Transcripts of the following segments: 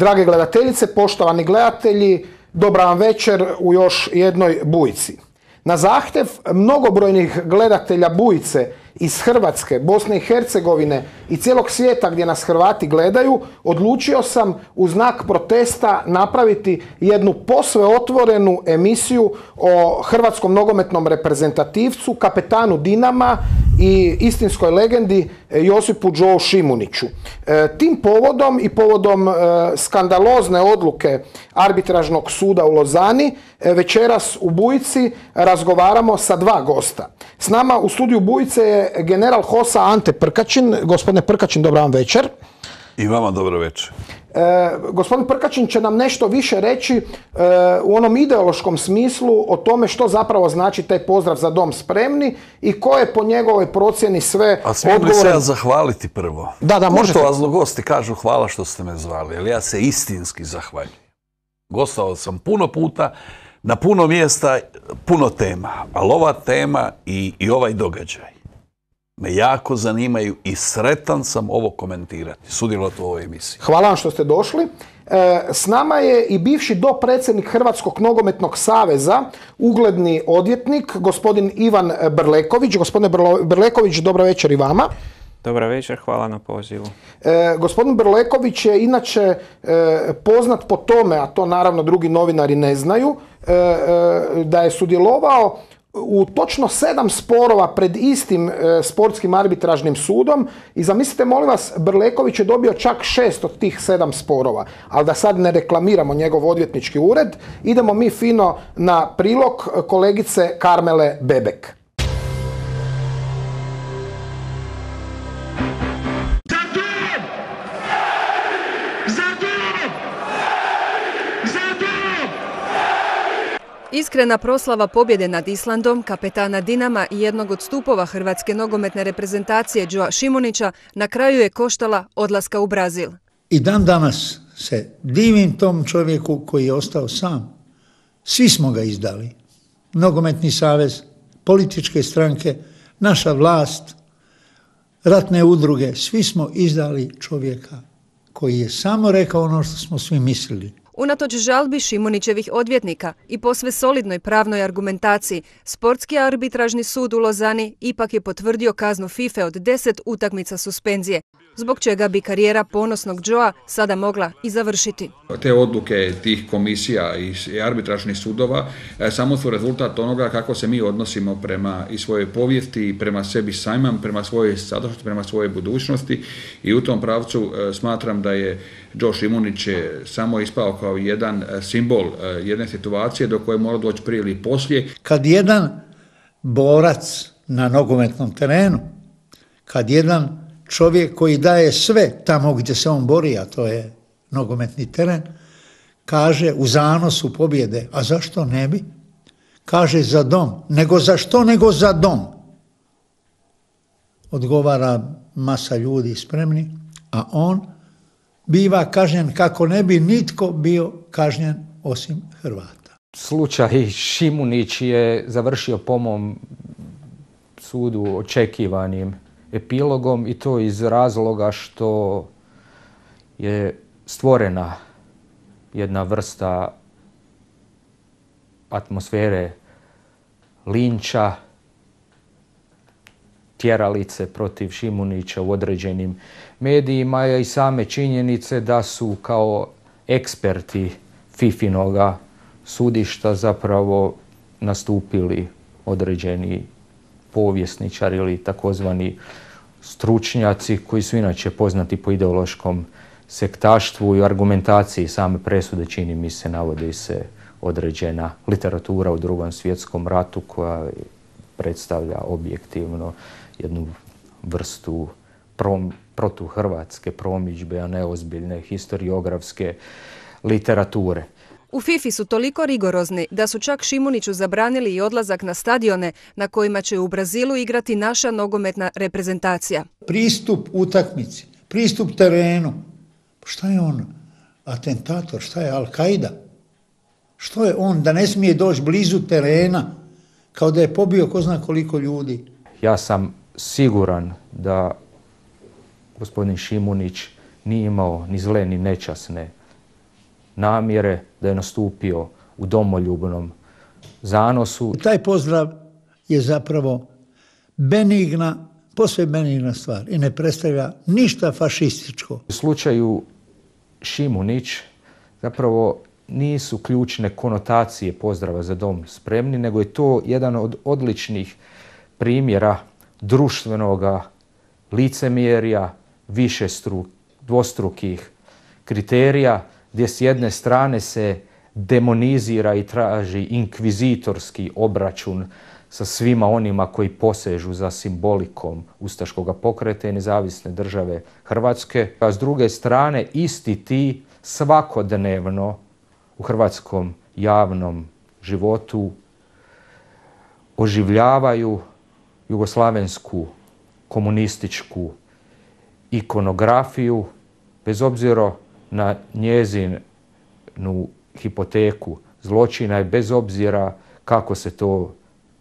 Drage gledateljice, poštovani gledatelji, dobra vam večer u još jednoj bujici. Na zahtjev mnogobrojnih gledatelja bujice iz Hrvatske, Bosne i Hercegovine i cijelog svijeta gdje nas Hrvati gledaju, odlučio sam u znak protesta napraviti jednu posve otvorenu emisiju o hrvatskom nogometnom reprezentativcu, kapetanu Dinama i istinskoj legendi eh, Josipu Đo Šimuniću. Eh, tim povodom i povodom eh, skandalozne odluke arbitražnog suda u Lozani večeras u Bujici razgovaramo sa dva gosta. S nama u studiju Bujice je general Hosa Ante Prkačin. Gospodine Prkačin, dobro vam večer. I vama dobro večer. E, gospodin Prkačin će nam nešto više reći e, u onom ideološkom smislu o tome što zapravo znači taj pozdrav za dom spremni i ko je po njegovoj procjeni sve A smijem odgovoren... se ja zahvaliti prvo? Da, da, možete. vas gosti kažu hvala što ste me zvali, ali ja se istinski zahvaljujem. Gostao sam puno puta, na puno mjesta, puno tema, ali ova tema i, i ovaj događaj me jako zanimaju i sretan sam ovo komentirati, sudjelovati u ovoj emisiji. Hvala vam što ste došli. E, s nama je i bivši dopredsjednik Hrvatskog nogometnog saveza, ugledni odvjetnik, gospodin Ivan Brleković. Gospodine Brleković, dobro večer i vama. Dobra večer, hvala na pozivu. E, gospodin Brleković je inače e, poznat po tome, a to naravno drugi novinari ne znaju, e, e, da je sudjelovao u točno sedam sporova pred istim e, sportskim arbitražnim sudom i zamislite molim vas Brleković je dobio čak šest od tih sedam sporova ali da sad ne reklamiramo njegov odvjetnički ured idemo mi fino na prilog kolegice Karmele Bebek Iskrena proslava pobjede nad Islandom, kapetana Dinama i jednog od stupova hrvatske nogometne reprezentacije Đoa Šimunića na kraju je koštala odlaska u Brazil. I dan danas se divim tom čovjeku koji je ostao sam. Svi smo ga izdali. Nogometni savez, političke stranke, naša vlast, ratne udruge, svi smo izdali čovjeka koji je samo rekao ono što smo svi mislili. Unatoč žalbi Šimunićevih odvjetnika i posve solidnoj pravnoj argumentaciji, Sportski arbitražni sud u Lozani ipak je potvrdio kaznu FIFA od 10 utakmica suspenzije zbog čega bi karijera ponosnog Joa sada mogla i završiti. Te odluke tih komisija i arbitražnih sudova e, samo su rezultat onoga kako se mi odnosimo prema i svoje povijesti, i prema sebi sajmam, prema svojoj sadašnjosti, prema svojoj budućnosti i u tom pravcu e, smatram da je Joe Šimunić e, samo ispao kao jedan simbol jedne situacije do koje mora doći prije ili poslije. Kad jedan borac na nogometnom terenu, kad jedan čovjek koji daje sve tamo gdje se on bori, a to je nogometni teren, kaže u zanosu pobjede, a zašto ne bi? Kaže za dom, nego za što nego za dom? Odgovara masa ljudi spremni, a on biva kažnjen kako ne bi nitko bio kažnjen osim Hrvata. Slučaj Šimunić je završio po mom sudu očekivanim epilogom i to iz razloga što je stvorena jedna vrsta atmosfere linča, tjeralice protiv Šimunića u određenim medijima i same činjenice da su kao eksperti Fifinoga sudišta zapravo nastupili određeni povjesničar ili takozvani stručnjaci koji su inače poznati po ideološkom sektaštvu i argumentaciji same presude čini mi se navodi se određena literatura u drugom svjetskom ratu koja predstavlja objektivno jednu vrstu prom, protuhrvatske promidžbe, a ne ozbiljne historiografske literature. U Fifi su toliko rigorozni da su čak Šimuniću zabranili i odlazak na stadione na kojima će u Brazilu igrati naša nogometna reprezentacija. Pristup utakmici, pristup terenu. Pa šta je on? Atentator, šta je Al-Qaida? Što je on da ne smije doći blizu terena kao da je pobio ko zna koliko ljudi? Ja sam siguran da gospodin Šimunić nije imao ni zle ni nečasne namjere da je nastupio u domoljubnom zanosu. Taj pozdrav je zapravo benigna, posve benigna stvar i ne predstavlja ništa fašističko. U slučaju Šimunić zapravo nisu ključne konotacije pozdrava za dom spremni, nego je to jedan od odličnih primjera društvenoga licemjerja, više dvostrukih kriterija gdje s jedne strane se demonizira i traži inkvizitorski obračun sa svima onima koji posežu za simbolikom Ustaškog pokreta i nezavisne države Hrvatske, a s druge strane isti ti svakodnevno u hrvatskom javnom životu oživljavaju jugoslavensku komunističku ikonografiju, bez obzira na njezinu hipoteku zločina i bez obzira kako se to,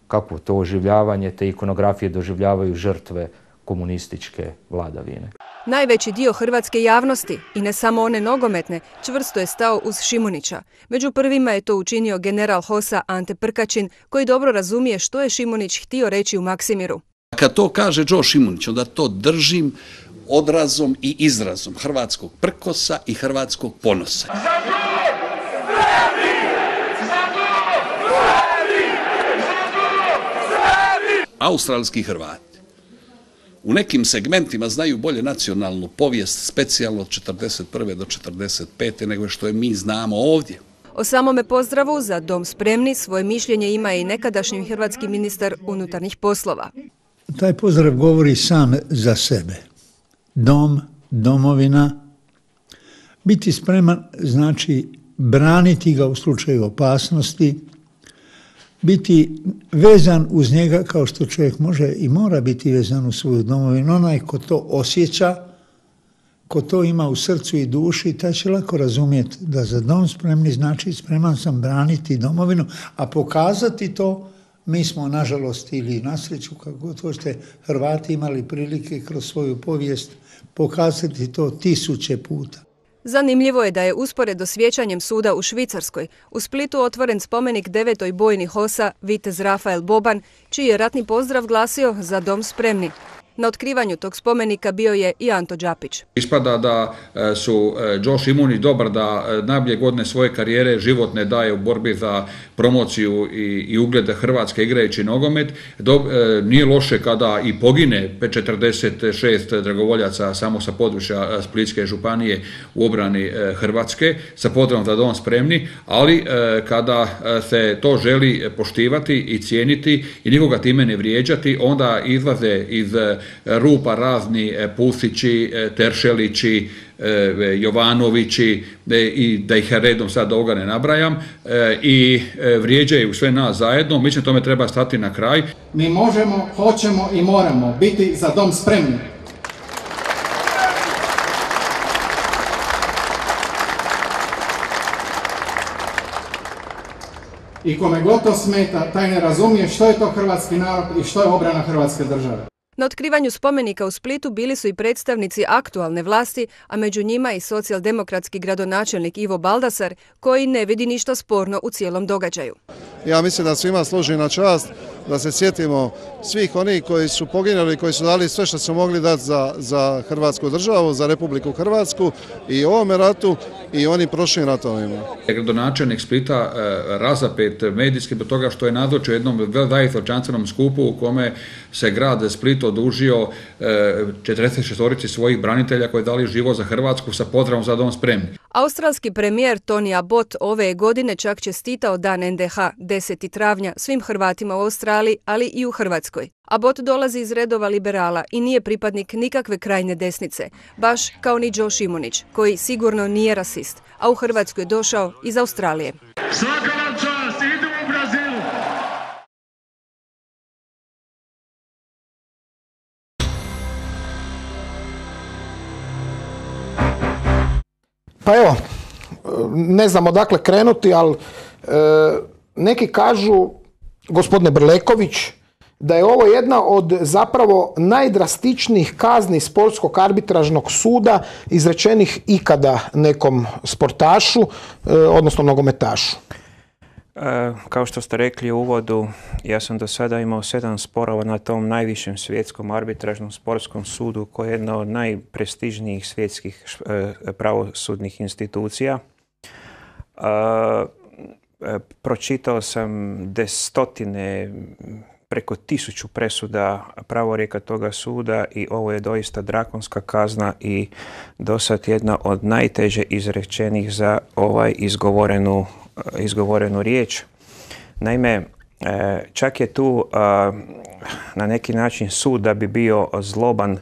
kako to oživljavanje te ikonografije doživljavaju žrtve komunističke vladavine. Najveći dio hrvatske javnosti, i ne samo one nogometne, čvrsto je stao uz Šimunića. Među prvima je to učinio general Hosa Ante Prkačin, koji dobro razumije što je Šimunić htio reći u Maksimiru. Kad to kaže Đo Šimunić, onda to držim odrazom i izrazom hrvatskog prkosa i hrvatskog ponosa. Australski Hrvati u nekim segmentima znaju bolje nacionalnu povijest, specijalno od 41. do 45. nego što je mi znamo ovdje. O samome pozdravu za Dom spremni svoje mišljenje ima i nekadašnji hrvatski ministar unutarnjih poslova. Taj pozdrav govori sam za sebe dom, domovina. Biti spreman znači braniti ga u slučaju opasnosti, biti vezan uz njega kao što čovjek može i mora biti vezan u svoju domovinu. Onaj ko to osjeća, ko to ima u srcu i duši, taj će lako razumjeti da za dom spremni znači spreman sam braniti domovinu, a pokazati to mi smo, nažalost, ili sreću, kako god hoćete, Hrvati imali prilike kroz svoju povijest pokazati to tisuće puta. Zanimljivo je da je uspored do suda u Švicarskoj u Splitu otvoren spomenik devetoj bojni hosa Vitez Rafael Boban, čiji je ratni pozdrav glasio za dom spremni. Na otkrivanju tog spomenika bio je i Anto Đapić. Ispada da e, su e, Josh Imuni dobar da e, najbolje godine svoje karijere životne daje u borbi za promociju i, ugled Hrvatske igrajući nogomet. nije loše kada i pogine 46 dragovoljaca samo sa područja Splitske županije u obrani Hrvatske sa potrebom da dom spremni, ali kada se to želi poštivati i cijeniti i nikoga time ne vrijeđati, onda izlaze iz rupa razni e, Pusići, e, Teršelići, e, Jovanovići i da ih redom sad ovoga ne nabrajam i vrijeđaju sve nas zajedno, Mi ćemo tome treba stati na kraj. Mi možemo, hoćemo i moramo biti za dom spremni. I kome god smeta, taj ne razumije što je to hrvatski narod i što je obrana hrvatske države. Na otkrivanju spomenika u Splitu bili su i predstavnici aktualne vlasti, a među njima i socijaldemokratski gradonačelnik Ivo Baldasar, koji ne vidi ništa sporno u cijelom događaju. Ja mislim da svima služi na čast da se sjetimo svih oni koji su poginuli, koji su dali sve što su mogli dati za, Hrvatsku državu, za Republiku Hrvatsku i ovome ratu i oni prošlim ratovima. Gradonačelnik Splita e, razapet medijski zbog toga što je nadočio jednom velikovčanstvenom skupu u kome se grad Split odužio 46-orici e, svojih branitelja koji dali živo za Hrvatsku sa pozdravom za dom spremni. Australski premijer Tony Abbott ove godine čak čestitao dan NDH 10. travnja svim Hrvatima u Australiji, ali i u Hrvatskoj. A bot dolazi iz redova liberala i nije pripadnik nikakve krajne desnice, baš kao ni Joe Šimunić, koji sigurno nije rasist, a u Hrvatskoj je došao iz Australije. Svaka vam čast, idemo u Brazilu! Pa evo, ne znam odakle krenuti, ali e, neki kažu, gospodine Brleković, da je ovo jedna od zapravo najdrastičnijih kazni sportskog arbitražnog suda izrečenih ikada nekom sportašu, e, odnosno nogometašu. E, kao što ste rekli u uvodu, ja sam do sada imao sedam sporova na tom najvišem svjetskom arbitražnom sportskom sudu koji je jedna od najprestižnijih svjetskih e, pravosudnih institucija. pročitao sam stotine preko tisuću presuda pravorijeka toga suda i ovo je doista drakonska kazna i dosad jedna od najteže izrečenih za ovaj izgovorenu, eh, izgovorenu riječ. Naime, eh, čak je tu eh, na neki način sud da bi bio zloban,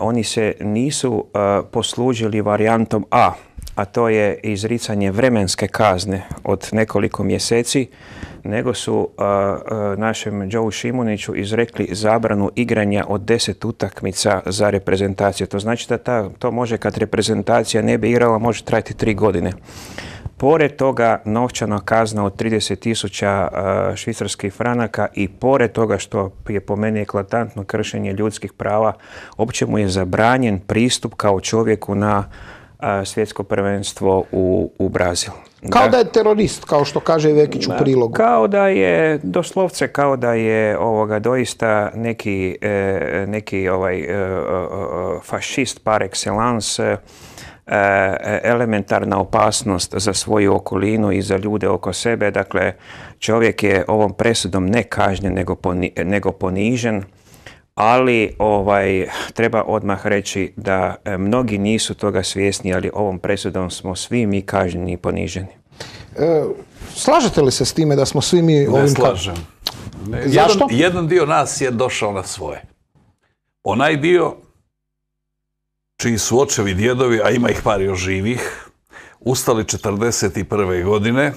oni se nisu poslužili varijantom A, a to je izricanje vremenske kazne od nekoliko mjeseci, nego su našem Joe Šimuniću izrekli zabranu igranja od deset utakmica za reprezentaciju. To znači da ta, to može kad reprezentacija ne bi igrala, može trajati tri godine. Pored toga novčana kazna od 30.000 švicarskih franaka i pored toga što je po meni eklatantno kršenje ljudskih prava, opće mu je zabranjen pristup kao čovjeku na svjetsko prvenstvo u, u Brazilu. Kao da je terorist, kao što kaže Vekić u prilogu. Kao da je, doslovce, kao da je ovoga doista neki, e, neki ovaj, e, e, fašist par excellence, elementarna opasnost za svoju okolinu i za ljude oko sebe. Dakle, čovjek je ovom presudom ne kažnjen nego, nego ponižen ali ovaj, treba odmah reći da e, mnogi nisu toga svjesni, ali ovom presudom smo svi mi kažnjeni i poniženi. E, slažete li se s time da smo svi mi ovim... Slažem. Zašto? Jedan, dio nas je došao na svoje. Onaj dio čiji su očevi djedovi, a ima ih par još živih, ustali 1941. godine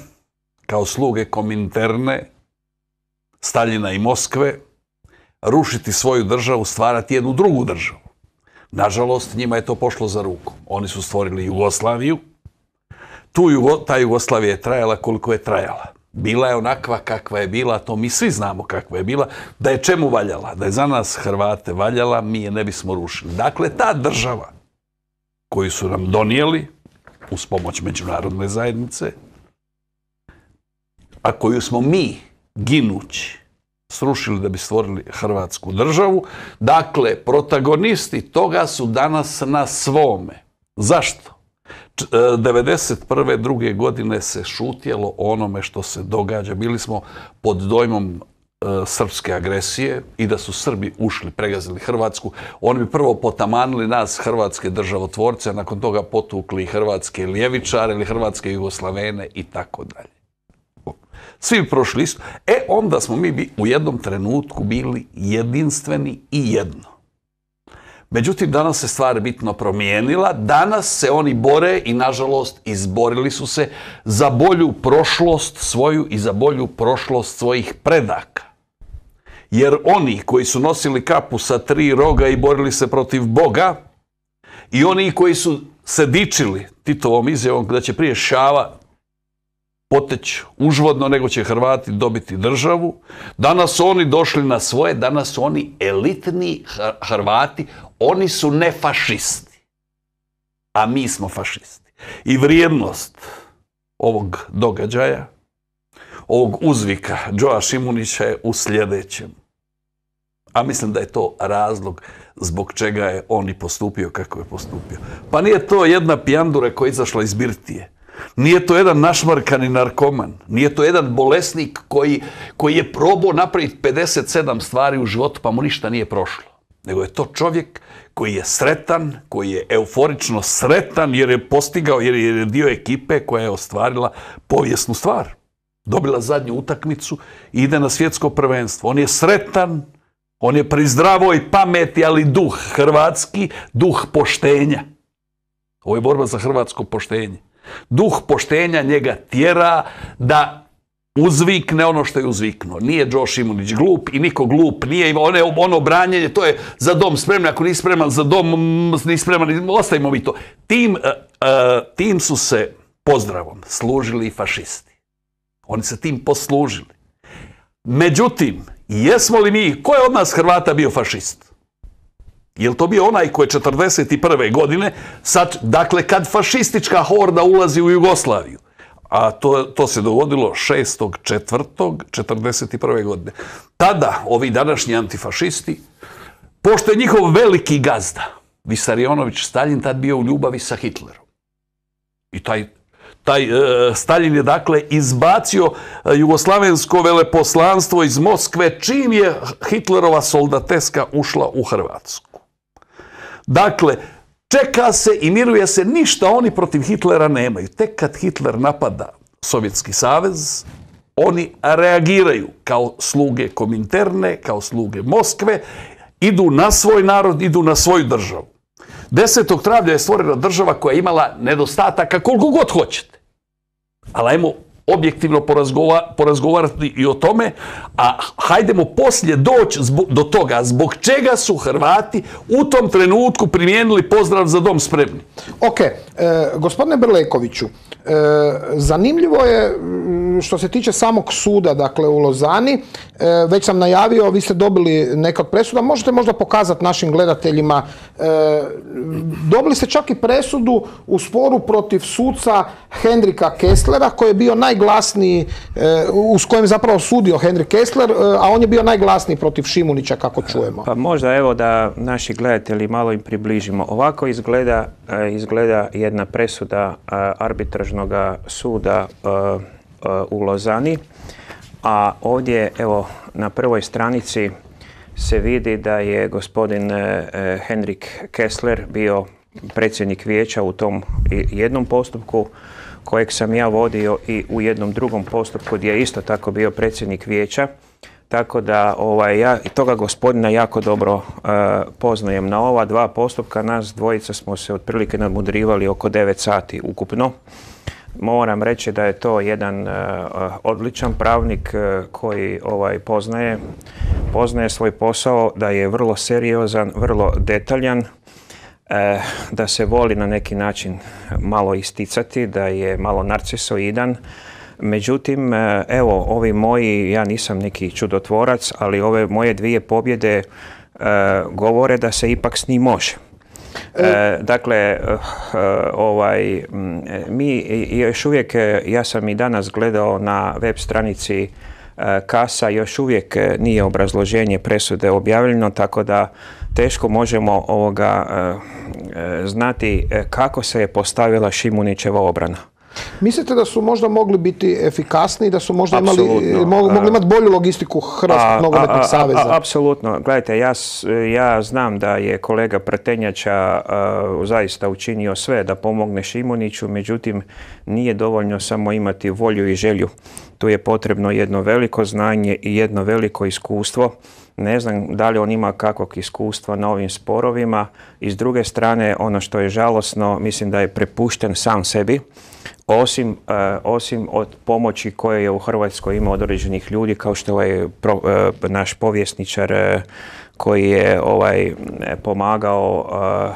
kao sluge kominterne Staljina i Moskve rušiti svoju državu, stvarati jednu drugu državu. Nažalost, njima je to pošlo za ruku. Oni su stvorili Jugoslaviju. Tu ta Jugoslavija je trajala koliko je trajala. Bila je onakva kakva je bila, to mi svi znamo kakva je bila. Da je čemu valjala? Da je za nas Hrvate valjala, mi je ne bismo rušili. Dakle, ta država koju su nam donijeli uz pomoć međunarodne zajednice, a koju smo mi, ginući, srušili da bi stvorili Hrvatsku državu. Dakle, protagonisti toga su danas na svome. Zašto? 1991. E, druge godine se šutjelo onome što se događa. Bili smo pod dojmom e, srpske agresije i da su Srbi ušli, pregazili Hrvatsku, oni bi prvo potamanili nas, hrvatske državotvorce, a nakon toga potukli hrvatske ljevičare ili hrvatske jugoslavene i tako dalje svi prošli isto. E, onda smo mi u jednom trenutku bili jedinstveni i jedno. Međutim, danas se stvar bitno promijenila, danas se oni bore i nažalost izborili su se za bolju prošlost svoju i za bolju prošlost svojih predaka. Jer oni koji su nosili kapu sa tri roga i borili se protiv Boga i oni koji su se dičili Titovom izjavom da će prije Šava poteć užvodno, nego će Hrvati dobiti državu. Danas su oni došli na svoje, danas su oni elitni Hrvati, oni su ne fašisti. A mi smo fašisti. I vrijednost ovog događaja, ovog uzvika Đoa Šimunića je u sljedećem. A mislim da je to razlog zbog čega je on i postupio kako je postupio. Pa nije to jedna pijandura koja je izašla iz Birtije nije to jedan našmarkani narkoman, nije to jedan bolesnik koji, je probao napraviti 57 stvari u životu pa mu ništa nije prošlo. Nego je to čovjek koji je sretan, koji je euforično sretan jer je postigao, jer je dio ekipe koja je ostvarila povijesnu stvar. Dobila zadnju utakmicu i ide na svjetsko prvenstvo. On je sretan, on je pri zdravoj pameti, ali duh hrvatski, duh poštenja. Ovo je borba za hrvatsko poštenje. Duh poštenja njega tjera da uzvikne ono što je uzvikno. Nije Josh Imunić glup i niko glup nije imao ono, branjenje, to je za dom spremno, ako nisi spreman za dom, nisi spreman, ostavimo mi to. Tim, e, e, tim su se pozdravom služili i fašisti. Oni se tim poslužili. Međutim, jesmo li mi, ko je od nas Hrvata bio fašist? Jel to bio onaj koji je 41. godine, sad, dakle, kad fašistička horda ulazi u Jugoslaviju, a to, to se dogodilo 6.4.1941. godine. Tada ovi današnji antifašisti, pošto je njihov veliki gazda, Visarionović Stalin tad bio u ljubavi sa Hitlerom. I taj, taj e, Stalin je dakle izbacio e, jugoslavensko veleposlanstvo iz Moskve čim je Hitlerova soldateska ušla u Hrvatsku. Dakle, čeka se i miruje se ništa oni protiv Hitlera nemaju. Tek kad Hitler napada Sovjetski savez, oni reagiraju kao sluge Kominterne, kao sluge Moskve, idu na svoj narod, idu na svoju državu. 10. travnja je stvorena država koja je imala nedostataka koliko god hoćete. Ali ajmo objektivno porazgovarati i o tome, a hajdemo poslije doći do toga zbog čega su Hrvati u tom trenutku primijenili pozdrav za dom spremni. Ok, e, gospodine Brlekoviću, e, zanimljivo je mm, što se tiče samog suda, dakle u Lozani, e, već sam najavio, vi ste dobili neka presuda, možete možda pokazati našim gledateljima, dobili ste čak i presudu u sporu protiv suca Hendrika Kesslera koji je bio naj najglasniji, e, uz kojem zapravo sudio Henry Kessler, e, a on je bio najglasniji protiv Šimunića, kako čujemo. Pa možda evo da naši gledatelji malo im približimo. Ovako izgleda, e, izgleda jedna presuda arbitražnog suda u Lozani, a ovdje evo na prvoj stranici se vidi da je gospodin Henrik Kessler bio predsjednik vijeća u tom jednom postupku, kojeg sam ja vodio i u jednom drugom postupku gdje je isto tako bio predsjednik vijeća. Tako da ovaj, ja i toga gospodina jako dobro e, poznajem. Na ova dva postupka nas dvojica smo se otprilike nadmudrivali oko 9 sati ukupno. Moram reći da je to jedan e, odličan pravnik e, koji ovaj poznaje, poznaje svoj posao, da je vrlo seriozan, vrlo detaljan E, da se voli na neki način malo isticati, da je malo narcisoidan. Međutim, e, evo, ovi moji, ja nisam neki čudotvorac, ali ove moje dvije pobjede e, govore da se ipak s njim može. dakle, ovaj, mi još uvijek, ja sam i danas gledao na web stranici kasa još uvijek e, nije obrazloženje presude objavljeno, tako da teško možemo ovoga e, e, znati kako se je postavila Šimunićeva obrana. Mislite da su možda mogli biti efikasniji, da su možda imali, mogli, imati bolju logistiku Hrvatskog nogometnog saveza? Apsolutno. Gledajte, ja, ja znam da je kolega Prtenjača zaista učinio sve da pomogne Šimuniću, međutim nije dovoljno samo imati volju i želju. Tu je potrebno jedno veliko znanje i jedno veliko iskustvo ne znam da li on ima kakvog iskustva na ovim sporovima i s druge strane ono što je žalosno mislim da je prepušten sam sebi osim, e, osim od pomoći koje je u Hrvatskoj imao od određenih ljudi kao što je ovaj e, naš povjesničar e, koji je ovaj pomagao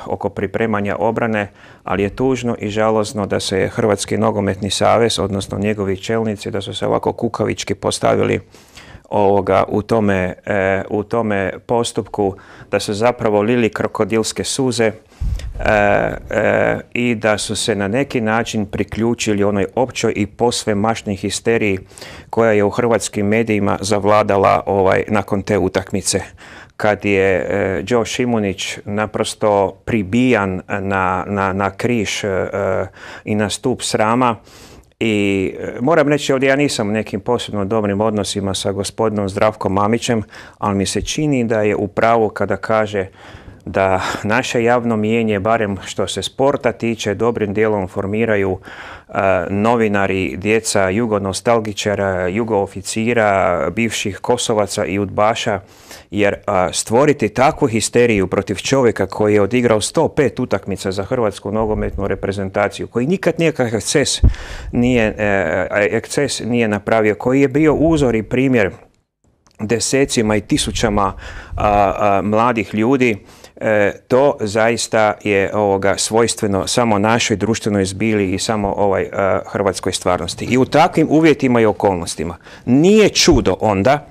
oko pripremanja obrane, ali je tužno i žalosno da se Hrvatski nogometni savez, odnosno njegovi čelnici, da su se ovako kukavički postavili u tome, u tome postupku, da su zapravo lili krokodilske suze, E, e, i da su se na neki način priključili onoj općoj i posve mašnoj histeriji koja je u hrvatskim medijima zavladala ovaj, nakon te utakmice kad je e, Joe Šimunić naprosto pribijan na, na, na križ i na stup srama i moram reći ovdje ja nisam u nekim posebno dobrim odnosima sa gospodinom Zdravkom Mamićem, ali mi se čini da je u pravu kada kaže da naše javno mijenje, barem što se sporta tiče, dobrim dijelom formiraju e, novinari, djeca jugonostalgičara, jugooficira, bivših kosovaca i udbaša, jer stvoriti takvu histeriju protiv čovjeka koji je odigrao 105 utakmica za hrvatsku nogometnu reprezentaciju, koji nikad nikakav eksces nije, e, e, eksces nije napravio, koji je bio uzor i primjer desecima i tisućama mladih ljudi, E, to zaista je ovoga svojstveno samo našoj društvenoj zbili i samo ovaj hrvatskoj stvarnosti. I u takvim uvjetima i okolnostima nije čudo onda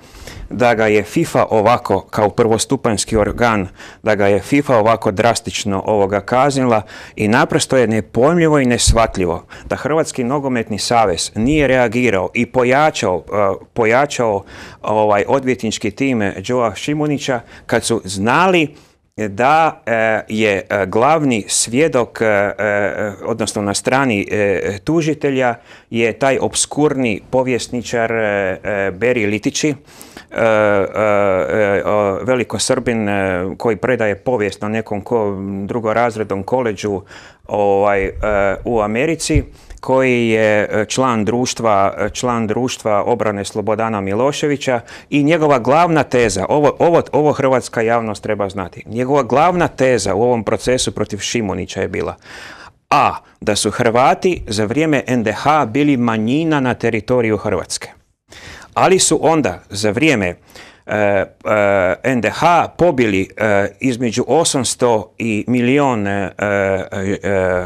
da ga je FIFA ovako kao prvostupanski organ, da ga je FIFA ovako drastično ovoga kaznila i naprosto je nepojmljivo i nesvatljivo da Hrvatski nogometni savez nije reagirao i pojačao, e, pojačao ovaj odvjetnički time Joa Šimunića kad su znali da e, je e, glavni svjedok, e, odnosno na strani tužitelja, je taj obskurni povjesničar Beri Litići, veliko Srbin koji predaje povijest na nekom drugorazrednom koleđu ovaj, u Americi koji je e, član društva, e, član društva obrane Slobodana Miloševića i njegova glavna teza, ovo, ovo, ovo hrvatska javnost treba znati, njegova glavna teza u ovom procesu protiv Šimunića je bila a da su Hrvati za vrijeme NDH bili manjina na teritoriju Hrvatske. Ali su onda za vrijeme E, e, NDH pobili e, između 800 i milion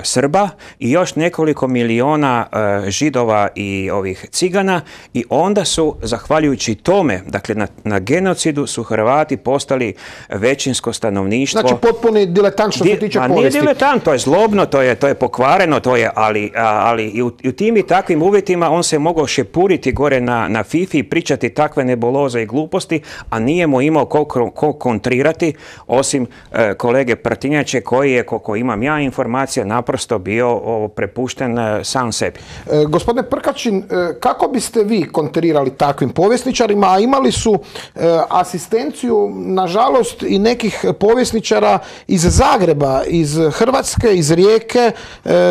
Srba i još nekoliko miliona židova i ovih cigana i onda su, zahvaljujući tome, dakle na, genocidu su Hrvati postali većinsko stanovništvo. Znači potpuni diletant što se tiče pa povijesti. Nije diletant, to je zlobno, to je, to je pokvareno, to je, ali, ali i, u, tim i takvim uvjetima on se mogao šepuriti gore na, na Fifi i pričati takve neboloze i gluposti, a nije mu imao ko, kontrirati osim e, kolege Prtinjače koji je, koliko imam ja informacije, naprosto bio prepušten e, sam sebi. E, gospodine Prkačin, kako biste vi kontrirali takvim povjesničarima, a imali su asistenciju, nažalost, i nekih povjesničara iz Zagreba, iz Hrvatske, iz Rijeke,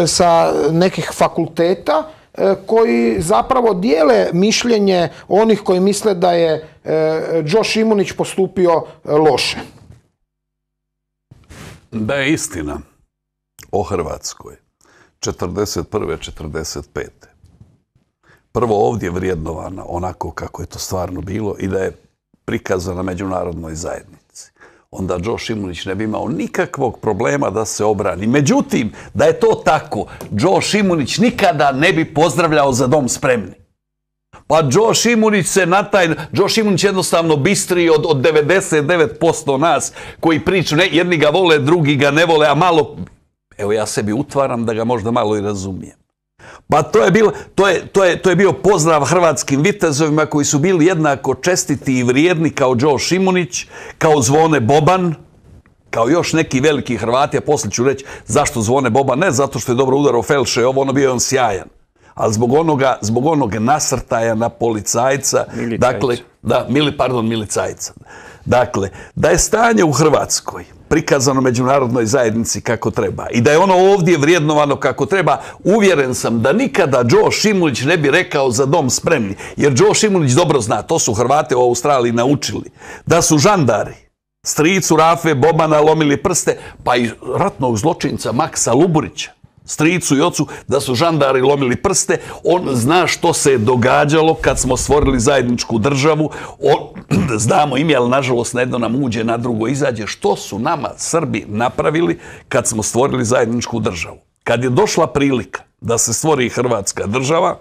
sa nekih fakulteta, E, koji zapravo dijele mišljenje onih koji misle da je e, Josh Imunić postupio e, loše. Da je istina o Hrvatskoj 41. 45. Prvo ovdje vrijednovana onako kako je to stvarno bilo i da je prikazana međunarodnoj zajednici onda Joe Šimunić ne bi imao nikakvog problema da se obrani. Međutim, da je to tako, Joe Šimunić nikada ne bi pozdravljao za dom spremni. Pa Joe Šimunić se na taj... Joe Šimunić jednostavno bistri od, od 99% nas koji priču. Ne, jedni ga vole, drugi ga ne vole, a malo... Evo ja sebi utvaram da ga možda malo i razumijem. Pa to je, bilo, to, je, to, je, to je bio pozdrav hrvatskim vitezovima koji su bili jednako čestiti i vrijedni kao Joe Šimunić, kao Zvone Boban, kao još neki veliki Hrvati, a poslije ću reći zašto Zvone Boban, ne zato što je dobro udarao Felše, ovo ono bio on sjajan, ali zbog onoga, zbog onog nasrtaja na policajca, dakle, da, mili, pardon, milicajca. Dakle, da je stanje u Hrvatskoj prikazano međunarodnoj zajednici kako treba i da je ono ovdje vrijednovano kako treba, uvjeren sam da nikada Joe Šimulić ne bi rekao za dom spremni, jer Joe Šimulić dobro zna, to su Hrvate u Australiji naučili, da su žandari stricu Rafe Bobana lomili prste, pa i ratnog zločinca Maksa Luburića stricu i ocu, da su žandari lomili prste, on zna što se je događalo kad smo stvorili zajedničku državu, znamo znamo ime, ali nažalost na jedno nam uđe, na drugo izađe, što su nama Srbi napravili kad smo stvorili zajedničku državu. Kad je došla prilika da se stvori Hrvatska država,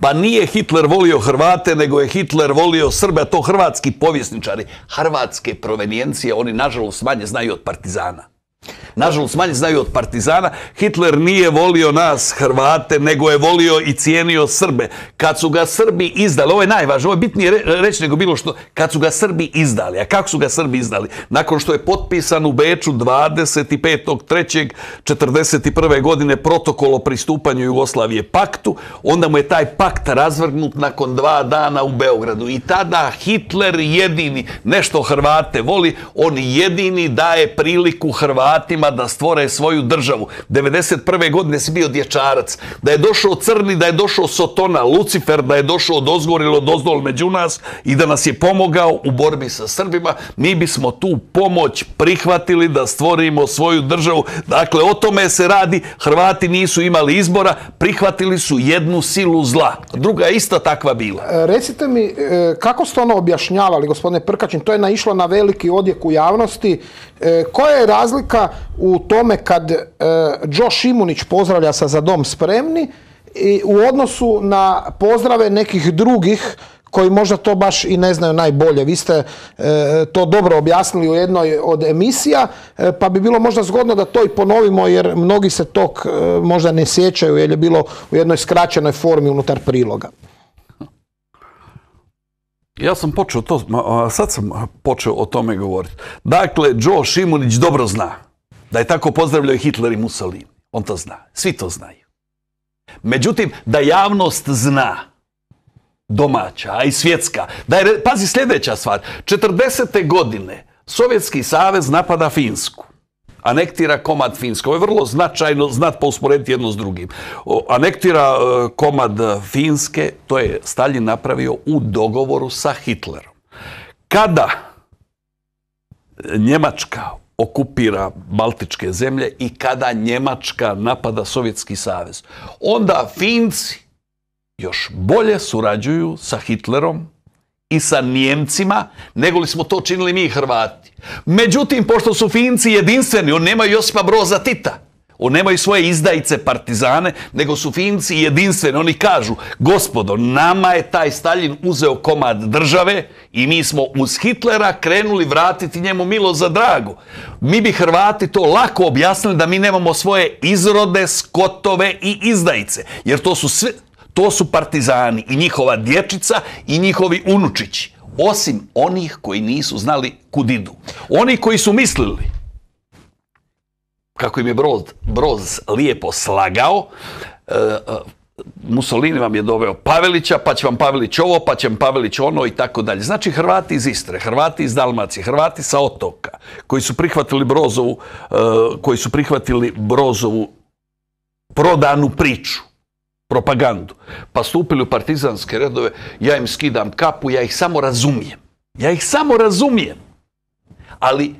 pa nije Hitler volio Hrvate, nego je Hitler volio Srbe, a to hrvatski povjesničari, hrvatske provenijencije, oni nažalost manje znaju od partizana. Nažalost, manje znaju od partizana. Hitler nije volio nas, Hrvate, nego je volio i cijenio Srbe. Kad su ga Srbi izdali, ovo je najvažnije, ovo je bitnije reći nego bilo što, kad su ga Srbi izdali. A kako su ga Srbi izdali? Nakon što je potpisan u Beču 25.3.41. godine protokol o pristupanju Jugoslavije paktu, onda mu je taj pakt razvrgnut nakon dva dana u Beogradu. I tada Hitler jedini nešto Hrvate voli, on jedini daje priliku Hrvate Hrvatima da stvore svoju državu. 91. godine si bio dječarac. Da je došao Crni, da je došao Sotona, Lucifer, da je došao dozgor ili odozdol među nas i da nas je pomogao u borbi sa Srbima, mi bismo tu pomoć prihvatili da stvorimo svoju državu. Dakle, o tome se radi. Hrvati nisu imali izbora, prihvatili su jednu silu zla. Druga je ista takva bila. E, recite mi, e, kako ste ono objašnjavali, gospodine Prkačin, to je naišlo na veliki odjek u javnosti, E, koja je razlika u tome kad e, Josh Imunić pozdravlja sa Za dom spremni i u odnosu na pozdrave nekih drugih koji možda to baš i ne znaju najbolje. Vi ste e, to dobro objasnili u jednoj od emisija, pa bi bilo možda zgodno da to i ponovimo jer mnogi se tog možda ne sjećaju jer je bilo u jednoj skraćenoj formi unutar priloga. Ja sam počeo to, sad sam počeo o tome govoriti. Dakle, Joe Šimunić dobro zna da je tako pozdravljao Hitler i Mussolini. On to zna. Svi to znaju. Međutim, da javnost zna, domaća, a i svjetska, da je, pazi sljedeća stvar, 40. godine Sovjetski savez napada Finsku anektira komad Finske. Ovo je vrlo značajno, znat pa usporediti jedno s drugim. Anektira e, komad Finske, to je Stalin napravio u dogovoru sa Hitlerom. Kada Njemačka okupira Baltičke zemlje i kada Njemačka napada Sovjetski savez, onda Finci još bolje surađuju sa Hitlerom i sa Nijemcima, nego li smo to činili mi Hrvati. Međutim, pošto su Finci jedinstveni, oni nemaju Josipa Broza Tita, oni nemaju svoje izdajice partizane, nego su Finci jedinstveni. Oni kažu, gospodo, nama je taj Stalin uzeo komad države i mi smo uz Hitlera krenuli vratiti njemu milo za drago. Mi bi Hrvati to lako objasnili da mi nemamo svoje izrode, skotove i izdajice. Jer to su sve, to su partizani i njihova dječica i njihovi unučići. Osim onih koji nisu znali kud idu. Oni koji su mislili kako im je Broz, broz lijepo slagao, e, e, Mussolini vam je doveo Pavelića, pa će vam Pavelić ovo, pa će vam Pavelić ono i tako dalje. Znači Hrvati iz Istre, Hrvati iz Dalmacije, Hrvati sa otoka, koji su prihvatili Brozovu, e, koji su prihvatili Brozovu prodanu priču propagandu, pa stupili u partizanske redove, ja im skidam kapu, ja ih samo razumijem. Ja ih samo razumijem. Ali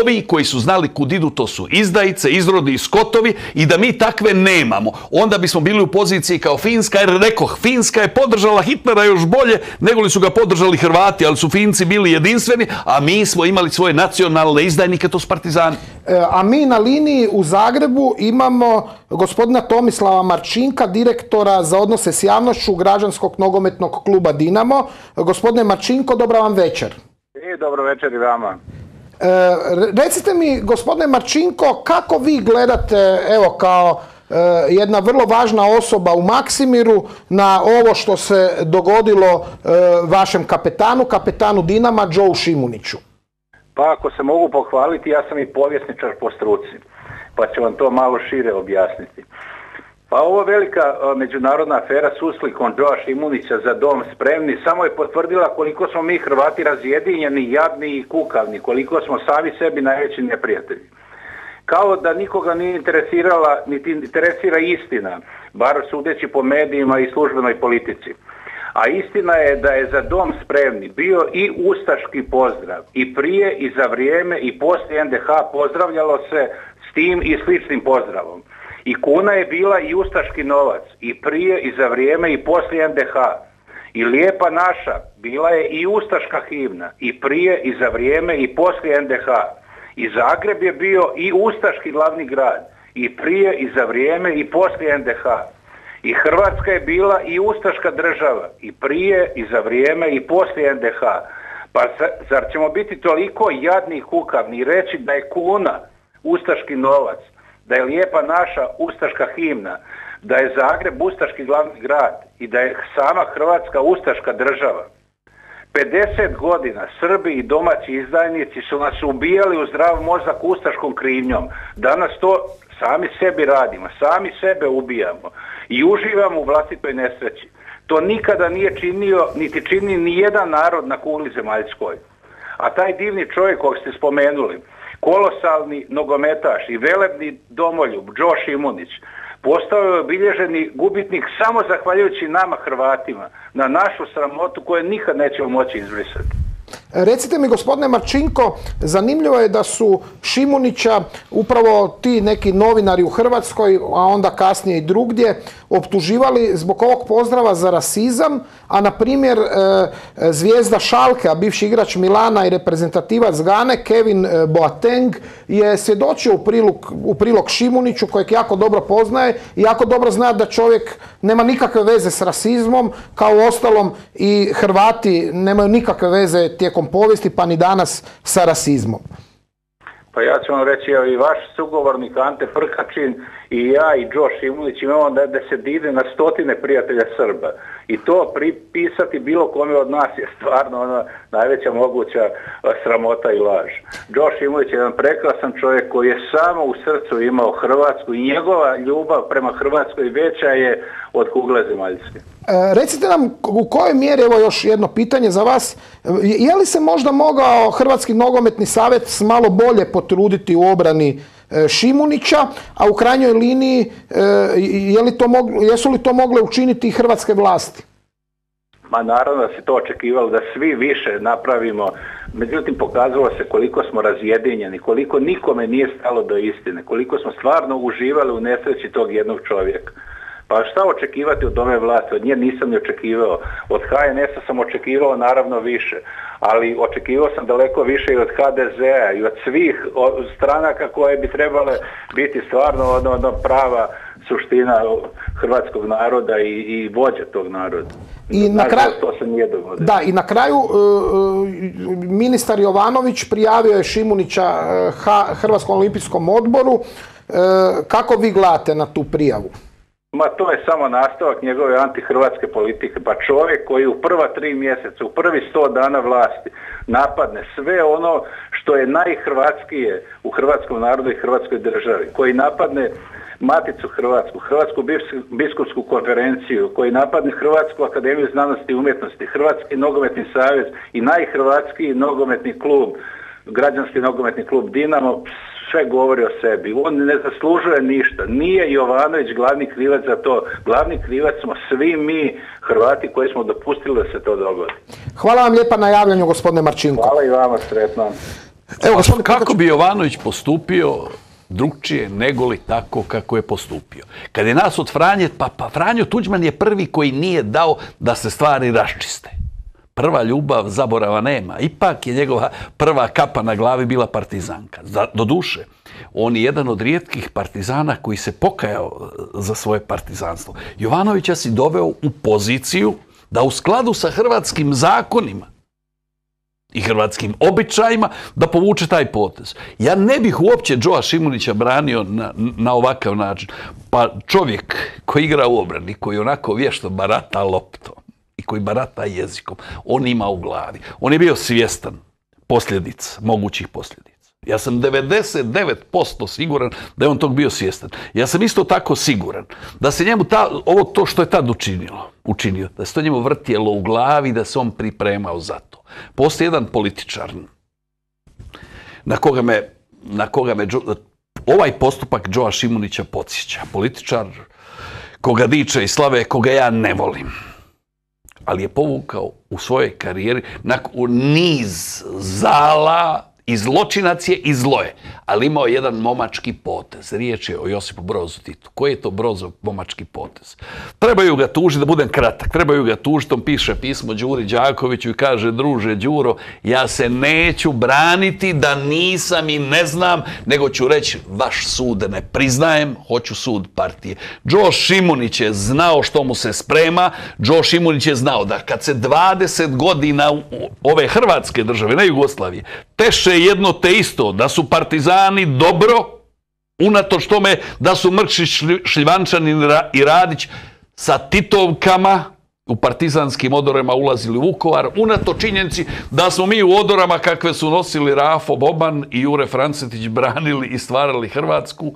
Ovi koji su znali kud idu, to su izdajice, izrodi i skotovi i da mi takve nemamo. Onda bismo bili u poziciji kao Finska, jer reko Finska je podržala Hitlera još bolje nego li su ga podržali Hrvati, ali su Finci bili jedinstveni, a mi smo imali svoje nacionalne izdajnike, to su partizani. E, a mi na liniji u Zagrebu imamo gospodina Tomislava Marčinka, direktora za odnose s javnošću Građanskog nogometnog kluba Dinamo. Gospodine Marčinko, dobra vam večer. I e, dobro večer i vama. E, recite mi, gospodine Marčinko, kako vi gledate, evo, kao e, jedna vrlo važna osoba u Maksimiru na ovo što se dogodilo e, vašem kapetanu, kapetanu Dinama, Joe Šimuniću? Pa ako se mogu pohvaliti, ja sam i povjesničar po struci, pa ću vam to malo šire objasniti. Pa ovo velika e, međunarodna afera s uslikom Joa Šimunića za dom spremni samo je potvrdila koliko smo mi Hrvati razjedinjeni, jadni i kukavni, koliko smo sami sebi najveći neprijatelji. Kao da nikoga nije interesirala, niti interesira istina, bar sudeći po medijima i službenoj politici. A istina je da je za dom spremni bio i ustaški pozdrav. I prije, i za vrijeme, i poslije NDH pozdravljalo se s tim i sličnim pozdravom. I kuna je bila i ustaški novac, i prije, i za vrijeme, i poslije NDH. I lijepa naša bila je i ustaška himna, i prije, i za vrijeme, i poslije NDH. I Zagreb je bio i ustaški glavni grad, i prije, i za vrijeme, i poslije NDH. I Hrvatska je bila i ustaška država, i prije, i za vrijeme, i poslije NDH. Pa zar ćemo biti toliko jadni i kukavni i reći da je kuna ustaški novac, da je lijepa naša ustaška himna, da je Zagreb ustaški glavni grad i da je sama Hrvatska ustaška država. 50 godina Srbi i domaći izdajnici su nas ubijali u zdrav mozak ustaškom krivnjom. Danas to sami sebi radimo, sami sebe ubijamo i uživamo u vlastitoj nesreći. To nikada nije činio, niti čini ni jedan narod na kugli zemaljskoj. A taj divni čovjek kojeg ste spomenuli, kolosalni nogometaš i velebni domoljub Josh Imunić postao je obilježeni gubitnik samo zahvaljujući nama Hrvatima na našu sramotu koju nikad nećemo moći izbrisati. Recite mi, gospodine Marčinko, zanimljivo je da su Šimunića upravo ti neki novinari u Hrvatskoj, a onda kasnije i drugdje, optuživali zbog ovog pozdrava za rasizam, a na primjer e, zvijezda Šalke, a bivši igrač Milana i reprezentativac Gane, Kevin e, Boateng, je svjedočio u prilog, u prilog Šimuniću, kojeg jako dobro poznaje i jako dobro zna da čovjek nema nikakve veze s rasizmom, kao u ostalom i Hrvati nemaju nikakve veze tijekom tijekom povijesti pa ni danas sa rasizmom? Pa ja ću vam reći, evo i vaš sugovornik Ante Frkačin, i ja i Đoš Imulić imamo da, da se dide na stotine prijatelja Srba. I to pripisati bilo kome od nas je stvarno ona najveća moguća sramota i laž. Đoš Imulić je jedan prekrasan čovjek koji je samo u srcu imao Hrvatsku i njegova ljubav prema Hrvatskoj veća je od kugle zemaljske. E, recite nam u kojoj mjeri, evo još jedno pitanje za vas, je li se možda mogao Hrvatski nogometni savjet malo bolje potruditi u obrani E, Šimunića, a u krajnjoj liniji e, je li to jesu li to mogle učiniti i hrvatske vlasti? Ma naravno da se to očekivalo da svi više napravimo, međutim pokazalo se koliko smo razjedinjeni, koliko nikome nije stalo do istine, koliko smo stvarno uživali u nesreći tog jednog čovjeka. Pa šta očekivati od ove vlasti? Od nje nisam ni očekivao. Od HNS-a sam očekivao naravno više, ali očekivao sam daleko više i od HDZ-a i od svih stranaka koje bi trebale biti stvarno ono, ono, prava suština hrvatskog naroda i, i vođa tog naroda. I na kraju, to se Da, i na kraju e, e, ministar Jovanović prijavio je Šimunića e, Hrvatskom olimpijskom odboru. Kako vi gledate na tu prijavu? Ma to je samo nastavak njegove antihrvatske politike. Pa čovjek koji u prva tri mjeseca, u prvi sto dana vlasti napadne sve ono što je najhrvatskije u hrvatskom narodu i hrvatskoj državi, koji napadne Maticu Hrvatsku, Hrvatsku biskupsku konferenciju, koji napadne Hrvatsku akademiju znanosti i umjetnosti, Hrvatski nogometni savez i najhrvatski nogometni klub, građanski nogometni klub Dinamo, sve govori o sebi. On ne zaslužuje ništa. Nije Jovanović glavni krivac za to. Glavni krivac smo svi mi Hrvati koji smo dopustili da se to dogodi. Hvala vam lijepa na javljanju gospodine Marčinko. Hvala i vama sretno. Evo, gospodine, kako bi Jovanović postupio drugčije negoli tako kako je postupio. Kad je nas od Franje, pa, pa Franjo Tuđman je prvi koji nije dao da se stvari raščiste prva ljubav zaborava nema. Ipak je njegova prva kapa na glavi bila partizanka. Do duše, on je jedan od rijetkih partizana koji se pokajao e, za svoje partizanstvo. Jovanovića si doveo u poziciju da u skladu sa hrvatskim zakonima i hrvatskim običajima da povuče taj potez. Ja ne bih uopće Đoa Šimunića branio na, na ovakav način. Pa čovjek koji igra u obrani, koji onako vješto barata loptom, i koji barata jezikom, on ima u glavi. On je bio svjestan posljedica, mogućih posljedica. Ja sam 99% siguran da je on tog bio svjestan. Ja sam isto tako siguran da se njemu ta, ovo to što je tad učinilo, učinio, da se to njemu vrtjelo u glavi, da se on pripremao za to. Postoji jedan političar na koga me, na koga me ovaj postupak joa Šimunića podsjeća. Političar koga diče i slave, koga ja ne volim ali je povukao u svojoj karijeri nakon niz zala i zločinac je i zlo je. Ali imao je jedan momački potez. Riječ je o Josipu Brozu Titu. Koji je to Brozo momački potez? Trebaju ga tužiti, da budem kratak, trebaju ga tužiti. On piše pismo Đuri Đakoviću i kaže, druže Đuro, ja se neću braniti da nisam i ne znam, nego ću reći, vaš sud ne priznajem, hoću sud partije. Đo Šimunić je znao što mu se sprema. Đo Šimunić je znao da kad se 20 godina ove Hrvatske države, ne Jugoslavije, teše jedno te isto, da su partizani dobro, unatoč tome da su Mrkšić, Šljivančanin i Radić sa titovkama u partizanskim odorama ulazili u Vukovar, unato činjenici da smo mi u odorama kakve su nosili Rafo Boban i Jure Francetić branili i stvarali Hrvatsku,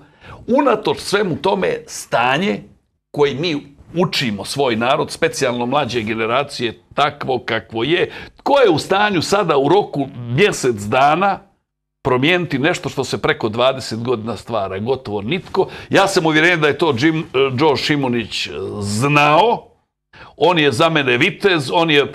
unatoč svemu tome stanje koje mi učimo svoj narod, specijalno mlađe generacije, takvo kakvo je, tko je u stanju sada u roku mjesec dana promijeniti nešto što se preko 20 godina stvara, gotovo nitko. Ja sam uvjeren da je to Jim, eh, Joe Šimunić eh, znao, on je za mene vitez, on je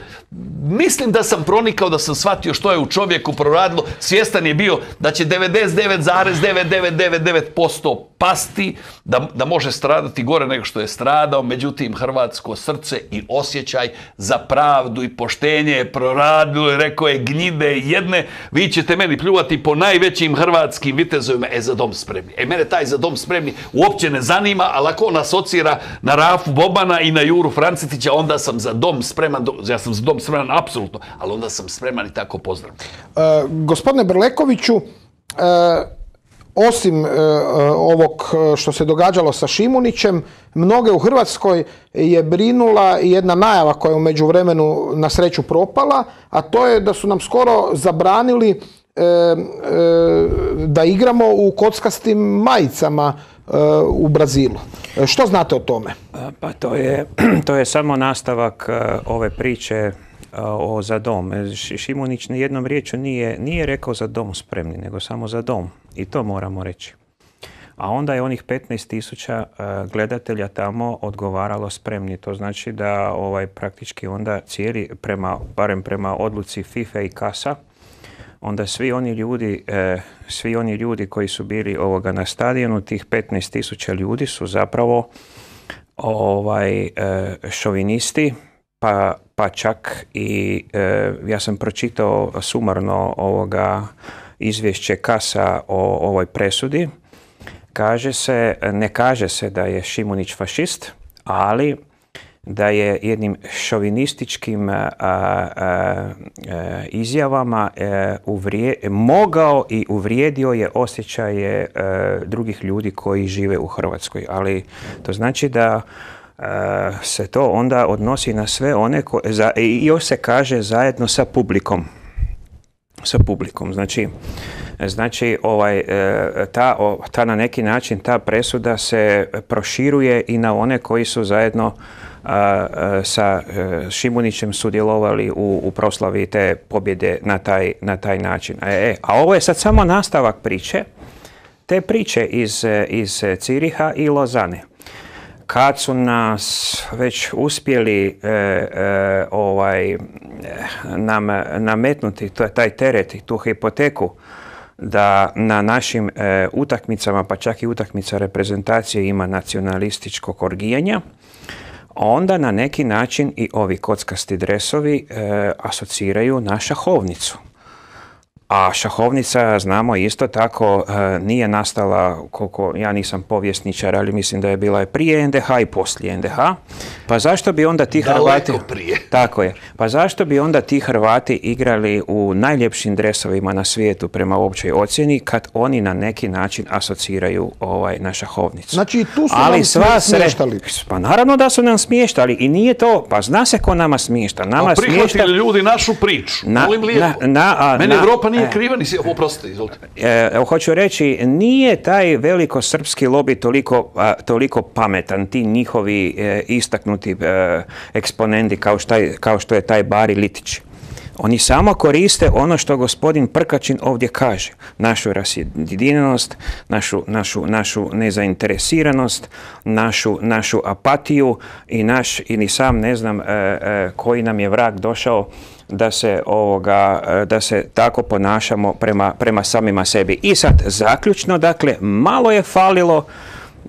Mislim da sam pronikao, da sam shvatio što je u čovjeku proradilo. Svjestan je bio da će 99,9999% pasti, da, da može stradati gore nego što je stradao. Međutim, hrvatsko srce i osjećaj za pravdu i poštenje je proradilo i rekao je gnjide jedne, vi ćete meni pljuvati po najvećim hrvatskim vitezovima. E, za dom spremni. E, mene taj za dom spremni uopće ne zanima, ali ako on asocira na Rafu Bobana i na Juru Francitića onda sam za dom spreman. Ja sam za dom sam spreman, apsolutno, ali onda sam spreman i tako pozdrav. E, gospodine Brlekoviću, e, osim e, ovog što se događalo sa Šimunićem, mnoge u Hrvatskoj je brinula jedna najava koja je u međuvremenu na sreću propala, a to je da su nam skoro zabranili da igramo u kockastim majicama u Brazilu. Što znate o tome? Pa to je, to je samo nastavak ove priče o za dom. E, Šimunić na jednom riječju nije, nije rekao za dom spremni, nego samo za dom. I to moramo reći. A onda je onih 15 tisuća gledatelja tamo odgovaralo spremni. To znači da ovaj praktički onda cijeli, prema, barem prema odluci FIFA i Kasa, onda svi oni ljudi, e, svi oni ljudi koji su bili ovoga na stadionu, tih 15 tisuća ljudi su zapravo ovaj e, šovinisti, pa pa čak i e, ja sam pročitao sumarno ovoga izvješće Kasa o ovoj presudi. Kaže se, ne kaže se da je Šimunić fašist, ali da je jednim šovinističkim izjavama e, mogao i uvrijedio je osjećaje e, drugih ljudi koji žive u Hrvatskoj. Ali to znači da Eh, se to onda odnosi na sve one ko, i još se kaže zajedno sa publikom sa publikom znači znači ovaj eh, ta, ta na neki način ta presuda se proširuje i na one koji su zajedno eh, sa Šimunićem sudjelovali u, proslavi te pobjede na taj, na taj način. E, e, a ovo je sad samo nastavak priče, te priče iz, iz Ciriha i Lozane kad su nas već uspjeli e, e, ovaj, nam nametnuti taj teret i tu hipoteku da na našim e, utakmicama, pa čak i utakmica reprezentacije ima nacionalističkog orgijanja, onda na neki način i ovi kockasti dresovi asociraju na šahovnicu. A šahovnica, znamo isto tako, e, nije nastala, koliko ja nisam povjesničar, ali mislim da je bila prije NDH i poslije NDH. Pa zašto bi onda ti Hrvati... prije. Tako je. Pa zašto bi onda ti Hrvati igrali u najljepšim dresovima na svijetu prema općoj ocjeni kad oni na neki način asociraju ovaj, na šahovnicu? Znači tu su ali nam smještali. Pa naravno da su nam smještali i nije to, pa zna se ko nama smješta. Nama pa prihvatili ljudi našu priču. Na, Meni Europa nije nije e. kriva, nisi, e, hoću reći, nije taj srpski lobby toliko, toliko pametan, ti njihovi e, istaknuti eksponenti kao, što je taj Bari Litić. Oni samo koriste ono što gospodin Prkačin ovdje kaže. Našu rasjedinjenost, našu, nezainteresiranost, našu, našu apatiju i naš, ili sam ne znam koji nam je vrag došao da se, ovoga, e, da se tako ponašamo prema, prema samima sebi. I sad zaključno, dakle, malo je falilo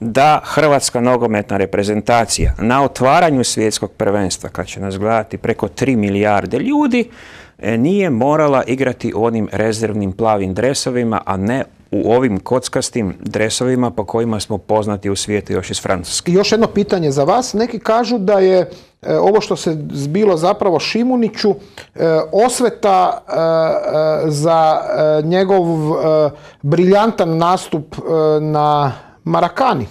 da Hrvatska nogometna reprezentacija na otvaranju svjetskog prvenstva, kad će nas gledati preko 3 milijarde ljudi, e, nije morala igrati u onim rezervnim plavim dresovima, a ne u ovim kockastim dresovima po kojima smo poznati u svijetu još iz Francuske. Još jedno pitanje za vas. Neki kažu da je E, ovo što se zbilo zapravo Šimuniću e, osveta e, za njegov briljantan nastup na Marakani.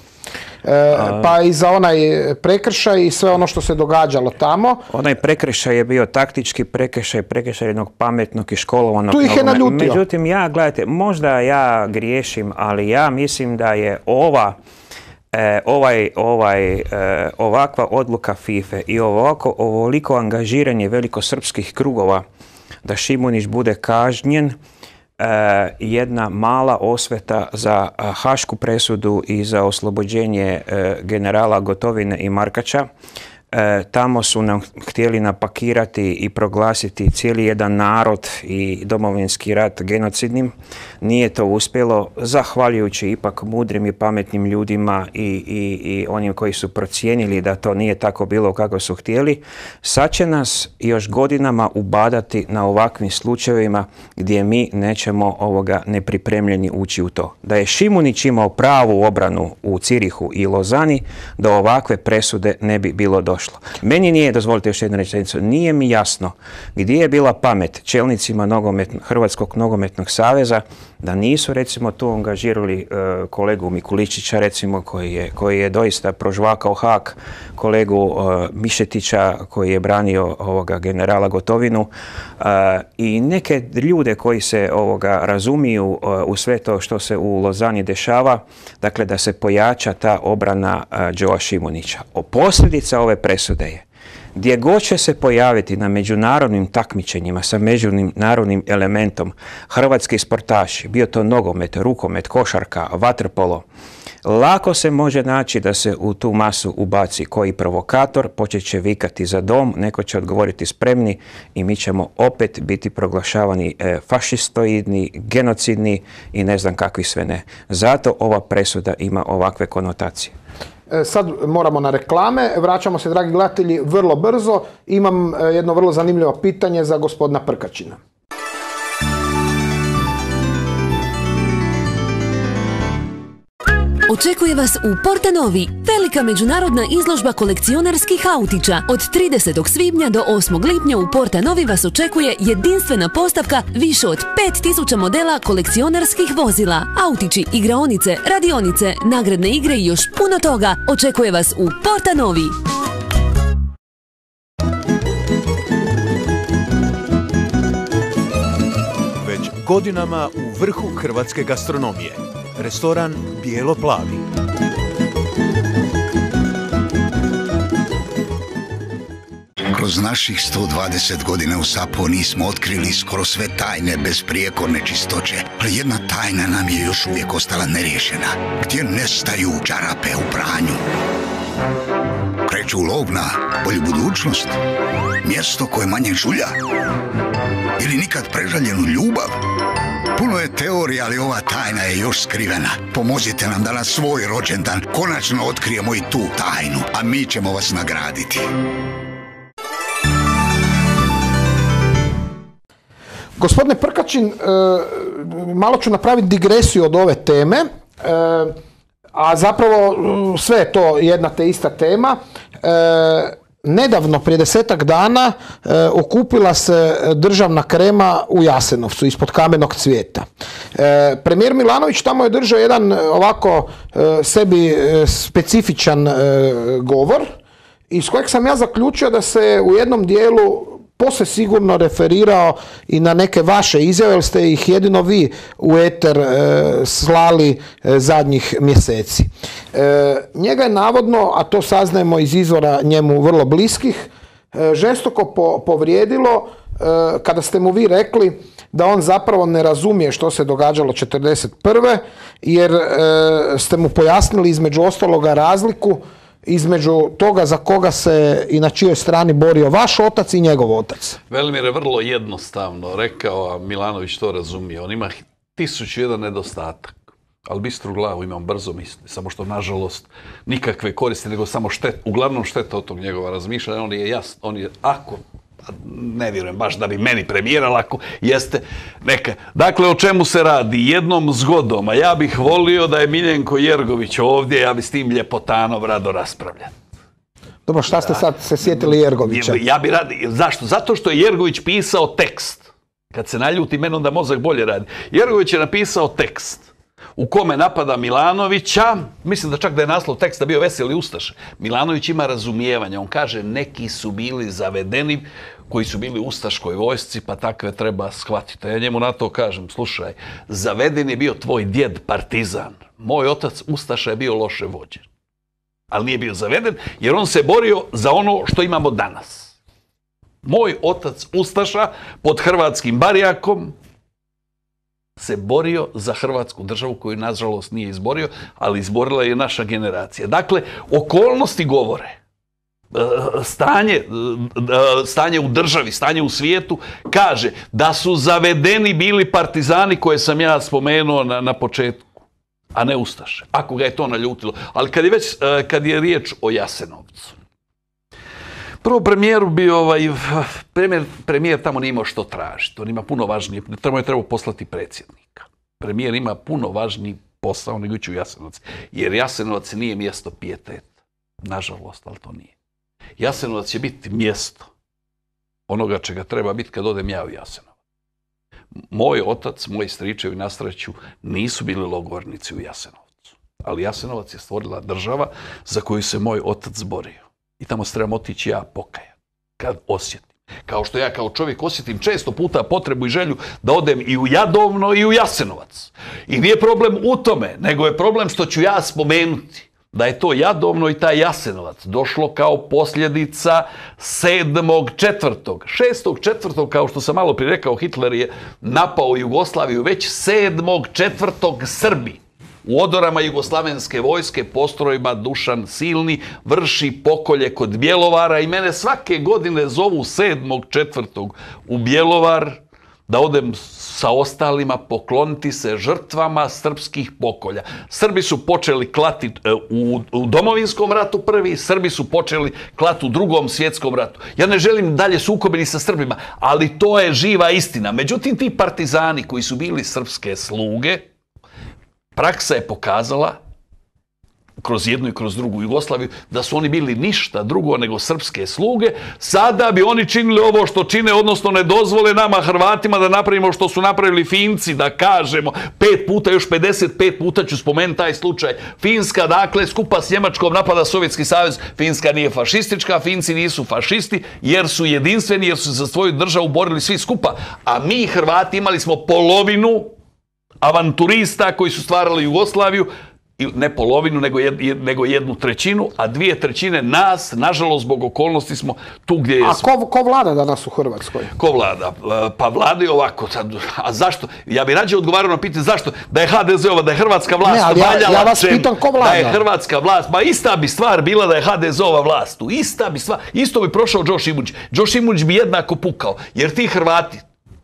Pa i za onaj prekršaj i sve ono što se događalo tamo. Onaj prekršaj je bio taktički prekršaj, prekršaj jednog pametnog i školovanog. Tu ih je naljutio. Međutim, ja, gledajte, možda ja griješim, ali ja mislim da je ova E, ovaj, ovaj, e, ovakva odluka Fife i e ovoliko angažiranje velikosrpskih krugova da Šimunić bude kažnjen, jedna mala osveta za hašku presudu i za oslobođenje generala Gotovine i Markača, E, tamo su nam htjeli napakirati i proglasiti cijeli jedan narod i domovinski rat genocidnim. Nije to uspjelo, zahvaljujući ipak mudrim i pametnim ljudima i, i, i onim koji su procijenili da to nije tako bilo kako su htjeli. Sad će nas još godinama ubadati na ovakvim slučajevima gdje mi nećemo ovoga nepripremljeni ući u to. Da je Šimunić imao pravu obranu u Cirihu i Lozani, da ovakve presude ne bi bilo došlo meni nije, dozvolite još jednu rečenicu, nije mi jasno gdje je bila pamet čelnicima Hrvatskog nogometnog saveza da nisu recimo tu angažirali e, kolegu Mikuličića recimo koji je, koji je doista prožvakao hak kolegu e, Mišetića koji je branio ovoga generala Gotovinu e, i neke ljude koji se ovoga razumiju u sve to što se u Lozani dešava, dakle da se pojača ta obrana Đova Šimunića. O posljedica ove presude je gdje god će se pojaviti na međunarodnim takmičenjima sa međunarodnim elementom hrvatski sportaši, bio to nogomet, rukomet, košarka, vaterpolo, lako se može naći da se u tu masu ubaci koji provokator, počet će vikati za dom, neko će odgovoriti spremni i mi ćemo opet biti proglašavani e, fašistoidni, genocidni i ne znam kakvi sve ne. Zato ova presuda ima ovakve konotacije. E, sad moramo na reklame, vraćamo se dragi gledatelji vrlo brzo, imam e, jedno vrlo zanimljivo pitanje za gospodina Prkačina. Očekuje vas u Novi, velika međunarodna izložba kolekcionarskih autića. Od 30. svibnja do 8. lipnja u Novi vas očekuje jedinstvena postavka više od 5000 modela kolekcionarskih vozila. Autići, igraonice, radionice, nagradne igre i još puno toga očekuje vas u Portanovi. Već godinama u vrhu hrvatske gastronomije Restoran Bijelo Plavi. Kroz naših 120 godina u Sapo nismo otkrili skoro sve tajne bez prijekorne čistoće, ali jedna tajna nam je još uvijek ostala neriješena. Gdje nestaju čarape u pranju? Kreću u lov na bolju budućnost? Mjesto koje manje žulja? Ili nikad prežaljenu ljubav? Puno je teorija, ali ova tajna je još skrivena. Pomozite nam da na svoj rođendan konačno otkrijemo i tu tajnu, a mi ćemo vas nagraditi. Gospodine Prkačin, e, malo ću napraviti digresiju od ove teme, e, a zapravo sve je to jedna te ista tema. E, Nedavno, prije desetak dana, e, okupila se državna krema u Jasenovcu, ispod kamenog cvijeta. E, premijer Milanović tamo je držao jedan e, ovako sebi specifičan govor, iz kojeg sam ja zaključio da se u jednom dijelu posve sigurno referirao i na neke vaše izjave, jer ste ih jedino vi u eter e, slali e, zadnjih mjeseci. E, njega je navodno, a to saznajemo iz izvora njemu vrlo bliskih, žestoko povrijedilo kada ste mu vi rekli da on zapravo ne razumije što se događalo 41. jer ste mu pojasnili između ostaloga razliku između toga za koga se i na čijoj strani borio vaš otac i njegov otac? Velimir je vrlo jednostavno rekao, a Milanović to razumije. On ima tisuću jedan nedostatak. Ali bistru glavu imam brzo misli. Samo što, nažalost, nikakve koristi, nego samo štet, uglavnom šteta od tog njegova razmišljanja. On je jasno, on je, ako ne vjerujem baš da bi meni premijera ako jeste, neka. Dakle, o čemu se radi? Jednom zgodom, a ja bih volio da je Miljenko Jergović ovdje, ja bi s tim ljepotanom rado raspravljati. Dobro, šta ste sad se sjetili Jergovića? Ja, ja bi radi, zašto? Zato što je Jergović pisao tekst. Kad se naljuti, meni onda mozak bolje radi. Jergović je napisao tekst u kome napada Milanovića, mislim da čak da je naslov teksta bio Veseli ustaš, Milanović ima razumijevanje, on kaže neki su bili zavedeni koji su bili u Ustaškoj vojsci, pa takve treba shvatiti. Ja njemu na to kažem, slušaj, zaveden je bio tvoj djed partizan. Moj otac Ustaša je bio loše vođen. Ali nije bio zaveden, jer on se borio za ono što imamo danas. Moj otac Ustaša pod hrvatskim barijakom, se borio za Hrvatsku državu koju nažalost nije izborio, ali izborila je naša generacija. Dakle, okolnosti govore. E, stanje, e, e, stanje u državi, stanje u svijetu kaže da su zavedeni bili partizani koje sam ja spomenuo na, na početku, a ne Ustaše. Ako ga je to naljutilo. Ali kad je, već, kad je riječ o Jasenovcu, Prvo premijeru bi ovaj, premijer, premijer tamo nije imao što tražiti. On ima puno važnije, tamo je trebao poslati predsjednika. Premijer ima puno važniji posao nego ću u Jasenovac. Jer Jasenovac nije mjesto pijeteta. Nažalost, ali to nije. Jasenovac će biti mjesto onoga čega treba biti kad odem ja u Jasenovac. Moj otac, moji stričevi na sreću nisu bili logornici u Jasenovcu. Ali Jasenovac je stvorila država za koju se moj otac borio i tamo se trebam otići ja pokaja. Kad osjetim. Kao što ja kao čovjek osjetim često puta potrebu i želju da odem i u Jadovno i u Jasenovac. I nije problem u tome, nego je problem što ću ja spomenuti da je to Jadovno i taj Jasenovac došlo kao posljedica sedmog četvrtog. Šestog četvrtog, kao što sam malo prirekao Hitler je napao Jugoslaviju već sedmog četvrtog Srbi. U odorama jugoslavenske vojske postrojba Dušan Silni vrši pokolje kod Bjelovara i mene svake godine zovu sedmog u Bjelovar da odem sa ostalima pokloniti se žrtvama srpskih pokolja. Srbi su počeli klati e, u, domovinskom ratu prvi, Srbi su počeli klati u drugom svjetskom ratu. Ja ne želim dalje sukobiti sa Srbima, ali to je živa istina. Međutim, ti partizani koji su bili srpske sluge, Praksa je pokazala kroz jednu i kroz drugu Jugoslaviju, da su oni bili ništa drugo nego srpske sluge, sada bi oni činili ovo što čine, odnosno ne dozvole nama Hrvatima da napravimo što su napravili Finci, da kažemo pet puta, još 55 puta ću spomenuti taj slučaj. Finska, dakle, skupa s Njemačkom napada Sovjetski savez, Finska nije fašistička, Finci nisu fašisti, jer su jedinstveni, jer su za svoju državu borili svi skupa, a mi Hrvati imali smo polovinu avanturista koji su stvarali Jugoslaviju, ne polovinu, nego, nego jednu trećinu, a dvije trećine nas, nažalost, zbog okolnosti smo tu gdje jesmo. A ko, vlada danas u Hrvatskoj? Ko vlada? E, pa vlada je ovako. A zašto? Ja bi rađe odgovarao na pitanje zašto? Da je HDZ-ova, da je Hrvatska vlast ne, ja, vas ko vlada? Da je Hrvatska vlast. Ma ista bi stvar bila da je HDZ-ova vlast. Ista bi stvar. Isto bi prošao Još Imuć. Još Imuć bi jednako pukao. Jer ti Hrvati,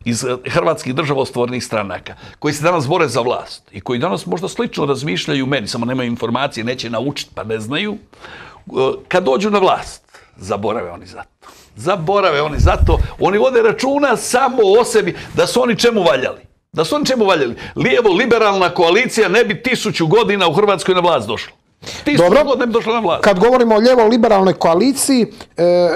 iz eh, hrvatskih državostvornih stranaka, koji se danas bore za vlast i koji danas možda slično razmišljaju meni, samo nemaju informacije, neće naučiti pa ne znaju, eh, kad dođu na vlast, zaborave oni za to. Zaborave oni za to. Oni vode računa samo o sebi, da su oni čemu valjali. Da su oni čemu valjali. Lijevo-liberalna koalicija ne bi tisuću godina u Hrvatskoj na vlast došla. Dobro. Kad govorimo o ljevo-liberalnoj koaliciji, e, e,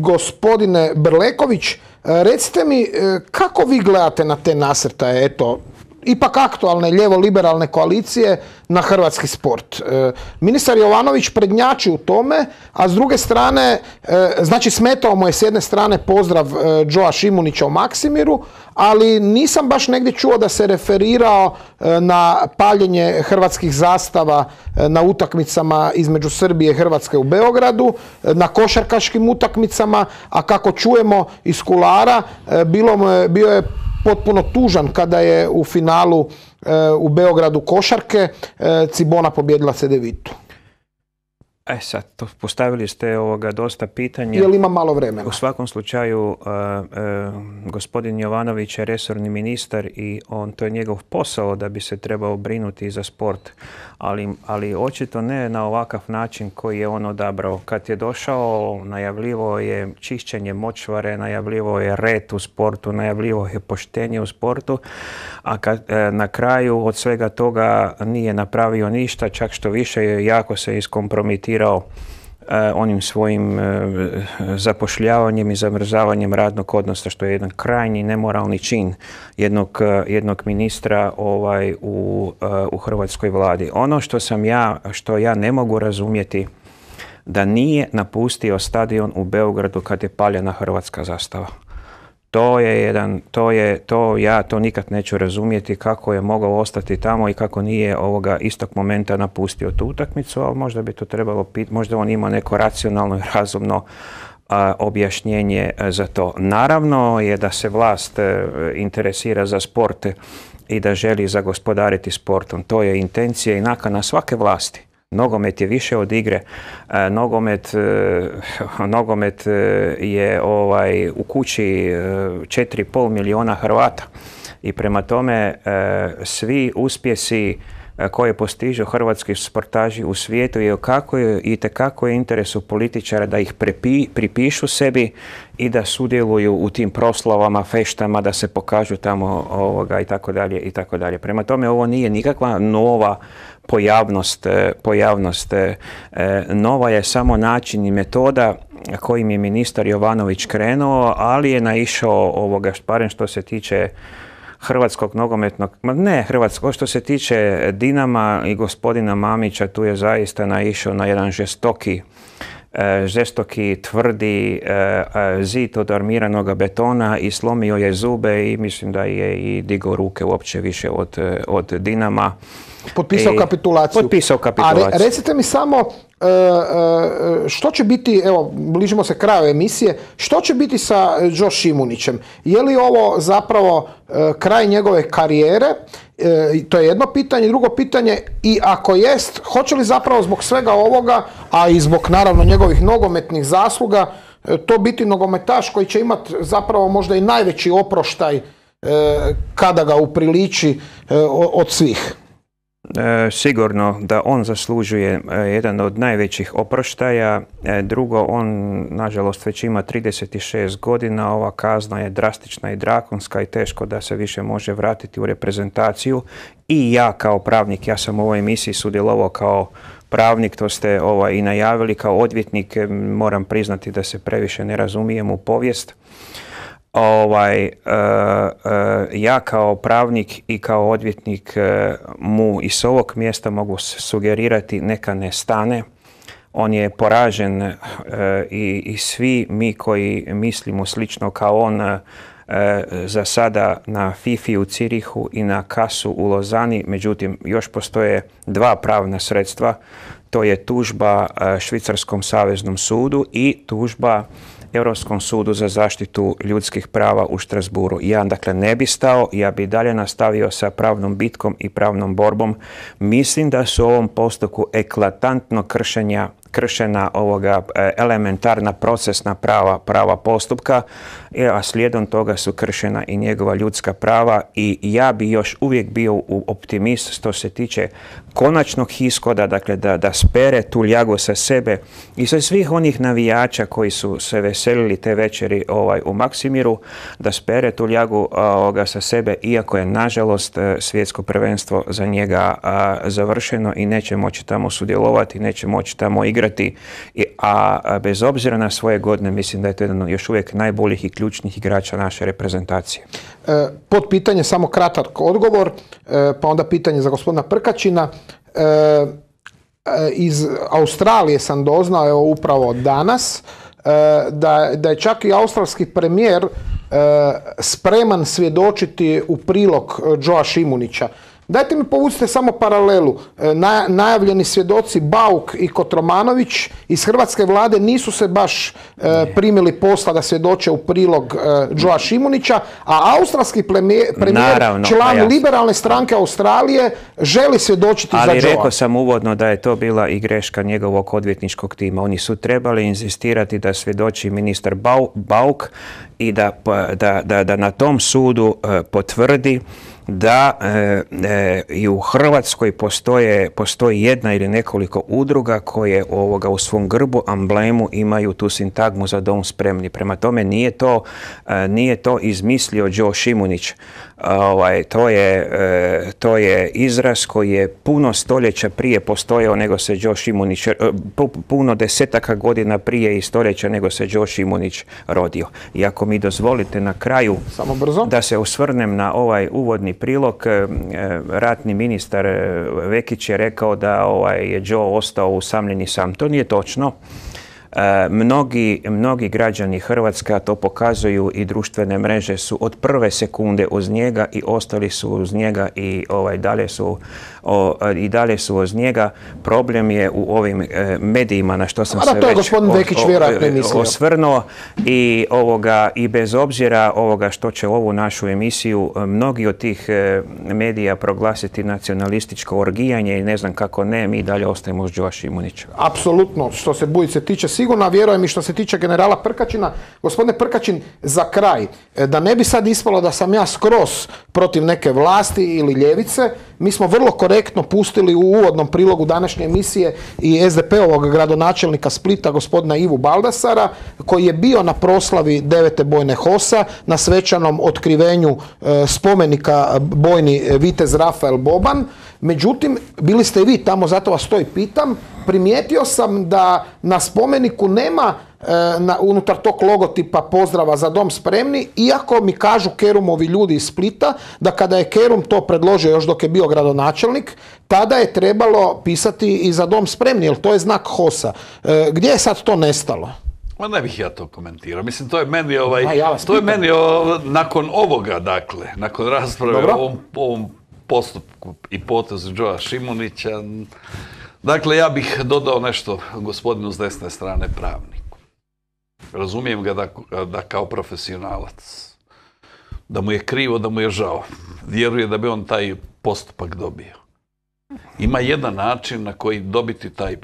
gospodine Brleković, e, recite mi kako vi gledate na te nasrtaje, eto, ipak aktualne ljevo-liberalne koalicije na hrvatski sport. E, ministar Jovanović prednjači u tome, a s druge strane, e, znači smetao mu je s jedne strane pozdrav e, Joa Šimunića u Maksimiru, ali nisam baš negdje čuo da se referirao e, na paljenje hrvatskih zastava na utakmicama između Srbije i Hrvatske u Beogradu, na košarkaškim utakmicama, a kako čujemo iz kulara, bilo, bio je potpuno tužan kada je u finalu eh, u Beogradu košarke e, Cibona pobjedila cedevitu E sad, to postavili ste ovoga dosta pitanja. Jel ima malo vremena? U svakom slučaju, eh, gospodin Jovanović je resorni ministar i on, to je njegov posao da bi se trebao brinuti za sport ali, očito ne na ovakav način koji je on odabrao. Kad je došao, najavljivo je čišćenje močvare, najavljivo je red u sportu, najavljivo je poštenje u sportu, a e, na kraju od svega toga nije napravio ništa, čak što više jako se iskompromitirao E, onim svojim e, zapošljavanjem i zamrzavanjem radnog odnosa, što je jedan krajni nemoralni čin jednog, e, jednog ministra ovaj, u, u hrvatskoj vladi. Ono što sam ja, što ja ne mogu razumjeti da nije napustio stadion u Beogradu kad je paljena hrvatska zastava. To je jedan, to je, to ja to nikad neću razumjeti kako je mogao ostati tamo i kako nije ovoga istog momenta napustio tu utakmicu, ali možda bi to trebalo pitati, možda on ima neko racionalno i razumno objašnjenje e, za to. Naravno je da se vlast e, interesira za sport i da želi zagospodariti sportom. To je intencija i nakana svake vlasti. Nogomet je više od igre. E, nogomet, e, e, je ovaj, u kući 4,5 miliona Hrvata. I prema tome svi uspjesi koje postižu hrvatski sportaži u svijetu i kako je i tekako je interesu političara da ih pripišu sebi i da sudjeluju u tim proslavama, feštama, da se pokažu tamo ovoga i tako dalje i tako dalje. Prema tome ovo nije nikakva nova pojavnost, e, pojavnost e, e, nova je samo način i metoda kojim je ministar Jovanović krenuo, ali je naišao ovoga, barem što se tiče hrvatskog nogometnog, ne hrvatsko, što se tiče Dinama i gospodina Mamića, tu je zaista naišao na jedan žestoki E, žestoki, tvrdi e, e, zid od armiranoga betona i slomio je zube i mislim da je i digao ruke uopće više od, od Dinama. Potpisao kapitulaciju. Potpisao kapitulaciju. A recite mi samo, E, e, što će biti, evo, bližimo se kraju emisije, što će biti sa Još Šimunićem? Je li ovo zapravo e, kraj njegove karijere? to je jedno pitanje. Drugo pitanje, i ako jest, hoće li zapravo zbog svega ovoga, a i zbog naravno njegovih nogometnih zasluga, to biti nogometaš koji će imati zapravo možda i najveći oproštaj kada ga upriliči od svih? E, sigurno da on zaslužuje e, jedan od najvećih oproštaja. E, drugo, on nažalost već ima 36 godina, ova kazna je drastična i drakonska i teško da se više može vratiti u reprezentaciju. I ja kao pravnik, ja sam u ovoj emisiji sudjelovao kao pravnik, to ste ovaj, i najavili, kao odvjetnik moram priznati da se previše ne razumijem u povijest ovaj e, e, ja kao pravnik i kao odvjetnik e, mu i s ovog mjesta mogu sugerirati neka ne stane on je poražen i, i svi mi koji mislimo slično kao on za sada na Fifi u Cirihu i na Kasu u Lozani, međutim još postoje dva pravna sredstva, to je tužba Švicarskom saveznom sudu i tužba Europskom sudu za zaštitu ljudskih prava u Štrasburu. Ja dakle ne bi stao, ja bi dalje nastavio sa pravnom bitkom i pravnom borbom. Mislim da su u ovom postupku eklatantno kršenja kršena ovoga e, elementarna procesna prava, prava postupka, e, a slijedom toga su kršena i njegova ljudska prava i ja bi još uvijek bio optimist što se tiče konačnog ishoda, dakle da, da spere tu ljagu sa sebe i sa svih onih navijača koji su se veselili te večeri ovaj, u Maksimiru, da spere tu ljagu ovoga, sa sebe, iako je nažalost e, svjetsko prvenstvo za njega završeno i neće moći tamo sudjelovati, neće moći tamo igrati igrati, a bez obzira na svoje godine mislim da je to jedan još uvijek najboljih i ključnih igrača naše reprezentacije. E, pod pitanje samo kratak odgovor, e, pa onda pitanje za gospodina Prkačina. E, iz Australije sam doznao, evo upravo danas, da, da je čak i australski premijer spreman svjedočiti u prilog Joa Šimunića. Dajte mi povucite samo paralelu. E, najavljeni svjedoci Bauk i Kotromanović iz hrvatske vlade nisu se baš e, primili posla da svjedoče u prilog e, Joa Šimunića, a australski premijer, član pa liberalne stranke Australije, želi svjedočiti za Joa. Ali rekao sam uvodno da je to bila i greška njegovog odvjetničkog tima. Oni su trebali inzistirati da svjedoči ministar Bauk i da, da, da, da na tom sudu e, potvrdi da e, e, i u Hrvatskoj postoje, postoji jedna ili nekoliko udruga koje ovoga u svom grbu, amblemu imaju tu sintagmu za dom spremni. Prema tome nije to, nije to izmislio Đo Šimunić. Ovaj, to, je, to je izraz koji je puno stoljeća prije postojao nego se Đo Šimunić, puno desetaka godina prije i stoljeća nego se Đo Šimunić rodio. Iako mi dozvolite na kraju Samo brzo. da se osvrnem na ovaj uvodni prilog. E, e, ratni ministar e, Vekić je rekao da ovaj je Joe ostao usamljeni sam. To nije točno. E, mnogi, mnogi građani Hrvatska to pokazuju i društvene mreže su od prve sekunde uz njega i ostali su uz njega i ovaj, dalje su i dalje su uz njega. Problem je u ovim e, medijima na što sam se već osvrnuo i ovoga i bez obzira ovoga što će ovu našu emisiju e, mnogi od tih medija proglasiti nacionalističko orgijanje i ne znam kako ne, mi dalje ostajemo s Đovaša Imunića. Apsolutno, što se Bujice tiče sigurno, a vjerujem i što se tiče generala Prkačina. Gospodine Prkačin, za kraj, e, da ne bi sad ispalo da sam ja skroz protiv neke vlasti ili ljevice, mi smo vrlo korektno pustili u uvodnom prilogu današnje emisije i SDP-ovog gradonačelnika Splita, gospodina Ivu Baldasara, koji je bio na proslavi devete bojne Hosa, na svečanom otkrivenju e, spomenika bojni vitez Rafael Boban, Međutim, bili ste i vi tamo, zato vas to i pitam. Primijetio sam da na spomeniku nema e, unutar tog logotipa pozdrava za dom spremni, iako mi kažu Kerumovi ljudi iz Splita da kada je Kerum to predložio još dok je bio gradonačelnik, tada je trebalo pisati i za dom spremni, jer to je znak HOSA. E, gdje je sad to nestalo? Ma ne bih ja to komentirao. Mislim, to je meni ovaj... to je meni nakon ovoga, dakle, nakon rasprave o ovom, ovom postupku i potezu Đoa Šimunića. Dakle, ja bih dodao nešto gospodinu s desne strane pravniku. Razumijem ga da, kao profesionalac, da mu je krivo, da mu je žao. Vjeruje da bi on taj postupak dobio. Ima jedan način na koji dobiti taj e,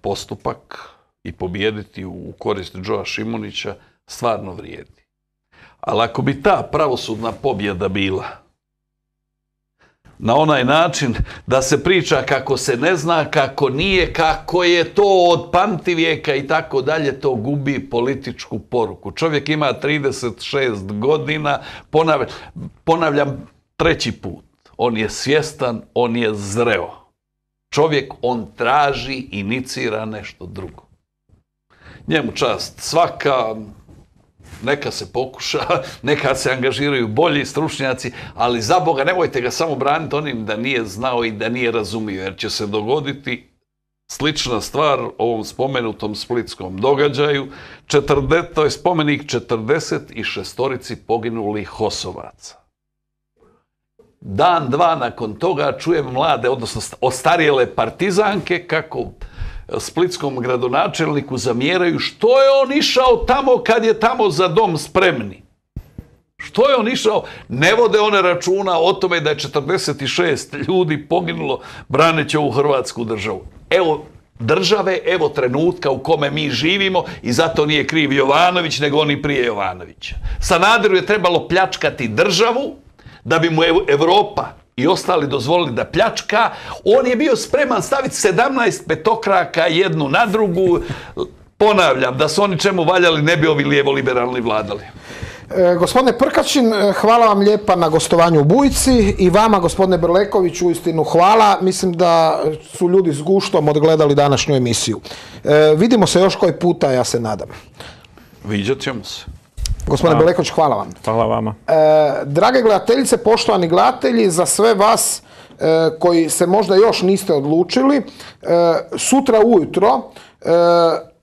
postupak i pobijediti u korist Đoa Šimunića stvarno vrijedi. Ali ako bi ta pravosudna pobjeda bila na onaj način da se priča kako se ne zna, kako nije, kako je to od pamtivijeka i tako dalje, to gubi političku poruku. Čovjek ima 36 godina, ponavljam, ponavljam treći put, on je svjestan, on je zreo. Čovjek, on traži, inicira nešto drugo. Njemu čast svaka, neka se pokuša, neka se angažiraju bolji stručnjaci, ali za Boga nemojte ga samo braniti onim da nije znao i da nije razumio, jer će se dogoditi slična stvar ovom spomenutom splitskom događaju. Četrde, to je spomenik 46. poginulih Hosovaca. Dan, dva nakon toga čujem mlade, odnosno ostarijele partizanke kako splitskom gradonačelniku zamjeraju što je on išao tamo kad je tamo za dom spremni. Što je on išao? Ne vode one računa o tome da je 46 ljudi poginulo braneći ovu Hrvatsku državu. Evo države, evo trenutka u kome mi živimo i zato nije kriv Jovanović nego oni prije Jovanovića. Sanaderu je trebalo pljačkati državu da bi mu Europa i ostali dozvolili da pljačka, on je bio spreman staviti 17 petokraka jednu na drugu. Ponavljam, da su oni čemu valjali, ne bi ovi lijevo liberalni vladali. E, gospodine Prkačin, e, hvala vam lijepa na gostovanju u Bujci i vama, gospodine Brleković, istinu hvala. Mislim da su ljudi s guštom odgledali današnju emisiju. E, vidimo se još koji puta, ja se nadam. Vidjet ćemo se. Gospodine Belekoć, hvala vam. Hvala vama. E, drage gledateljice, poštovani gledatelji, za sve vas e, koji se možda još niste odlučili, e, sutra ujutro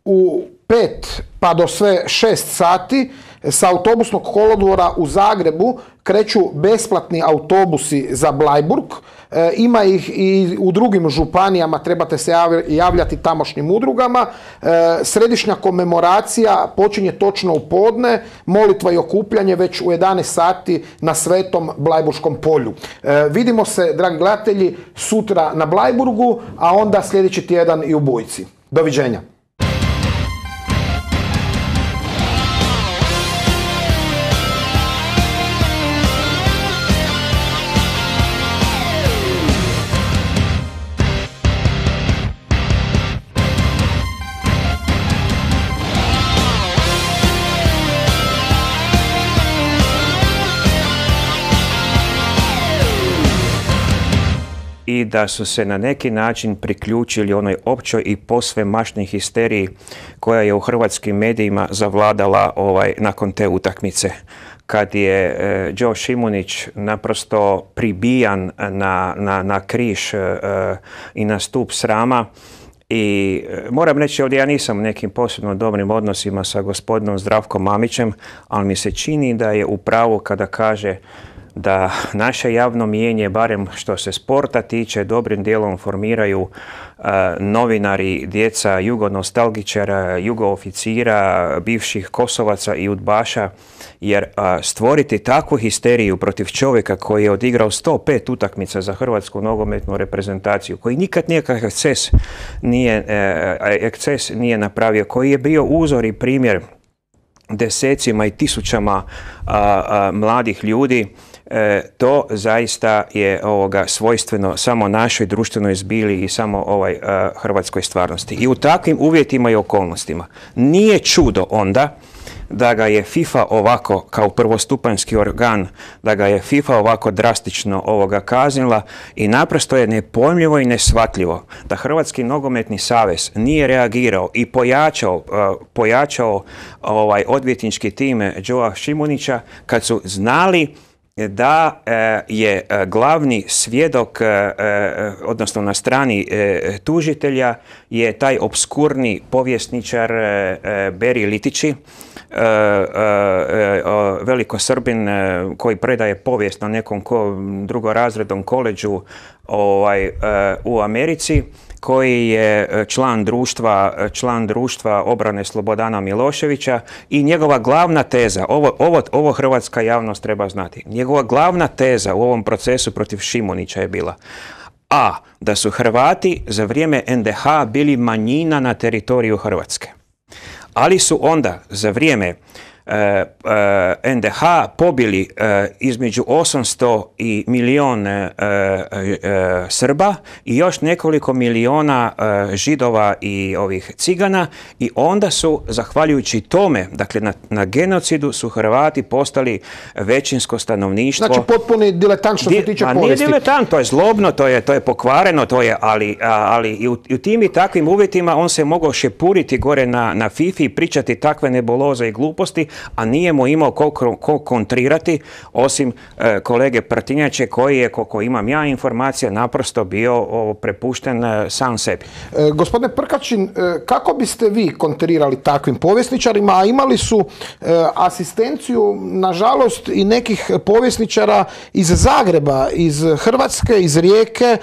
u pet pa do sve šest sati sa autobusnog kolodvora u Zagrebu kreću besplatni autobusi za Blajburg. E, ima ih i u drugim županijama, trebate se javljati tamošnjim udrugama. E, središnja komemoracija počinje točno u podne, molitva i okupljanje već u 11 sati na svetom Blajburgskom polju. E, vidimo se, dragi gledatelji, sutra na Blajburgu, a onda sljedeći tjedan i u Bujci. Doviđenja. i da su se na neki način priključili onoj općoj i posve histeriji koja je u hrvatskim medijima zavladala ovaj, nakon te utakmice kad je e, Šimunić naprosto pribijan na, na, na križ e, i na stup srama i e, moram reći ovdje ja nisam u nekim posebno dobrim odnosima sa gospodinom Zdravkom Mamićem, ali mi se čini da je u pravu kada kaže da naše javno mijenje, barem što se sporta tiče, dobrim dijelom formiraju e, novinari, djeca jugonostalgičara, jugooficira, bivših kosovaca i udbaša, jer e, stvoriti takvu histeriju protiv čovjeka koji je odigrao 105 utakmica za hrvatsku nogometnu reprezentaciju, koji nikad nikakav nije, e, eksces nije napravio, koji je bio uzor i primjer desecima i tisućama mladih ljudi, E, to zaista je ovoga svojstveno samo našoj društvenoj zbili i samo ovaj hrvatskoj stvarnosti. I u takvim uvjetima i okolnostima nije čudo onda da ga je FIFA ovako kao prvostupanjski organ, da ga je FIFA ovako drastično ovoga kaznila i naprosto je nepojmljivo i nesvatljivo da Hrvatski nogometni savez nije reagirao i pojačao, e, pojačao ovaj odvjetnički time Joa Šimunića kad su znali da e, je e, glavni svjedok, e, odnosno na strani tužitelja, je taj obskurni povjesničar Beri Litići, veliko Srbin koji predaje povijest na nekom drugorazrednom koleđu ovaj, u Americi koji je e, član društva, e, član društva obrane Slobodana Miloševića i njegova glavna teza, ovo, ovo, ovo hrvatska javnost treba znati, njegova glavna teza u ovom procesu protiv Šimunića je bila a da su Hrvati za vrijeme NDH bili manjina na teritoriju Hrvatske. Ali su onda za vrijeme NDH eh, eh, pobili eh, između 800 i milion Srba i još nekoliko miliona židova i ovih cigana i onda su, zahvaljujući tome, dakle na, genocidu su Hrvati postali većinsko stanovništvo. Znači potpuni diletant što se tiče povijesti. Nije diletant, to je zlobno, to je, to je pokvareno, to je, ali, i, u, tim i takvim uvjetima on se mogao šepuriti gore na, na Fifi i pričati takve neboloze i gluposti, a nije mu imao ko, kontrirati osim e, kolege Prtinjače koji je, koliko imam ja informacija, naprosto bio prepušten e, sam sebi. E, gospodine Prkačin, kako biste vi kontrirali takvim povjesničarima, a imali su asistenciju, nažalost, i nekih povjesničara iz Zagreba, iz Hrvatske, iz Rijeke,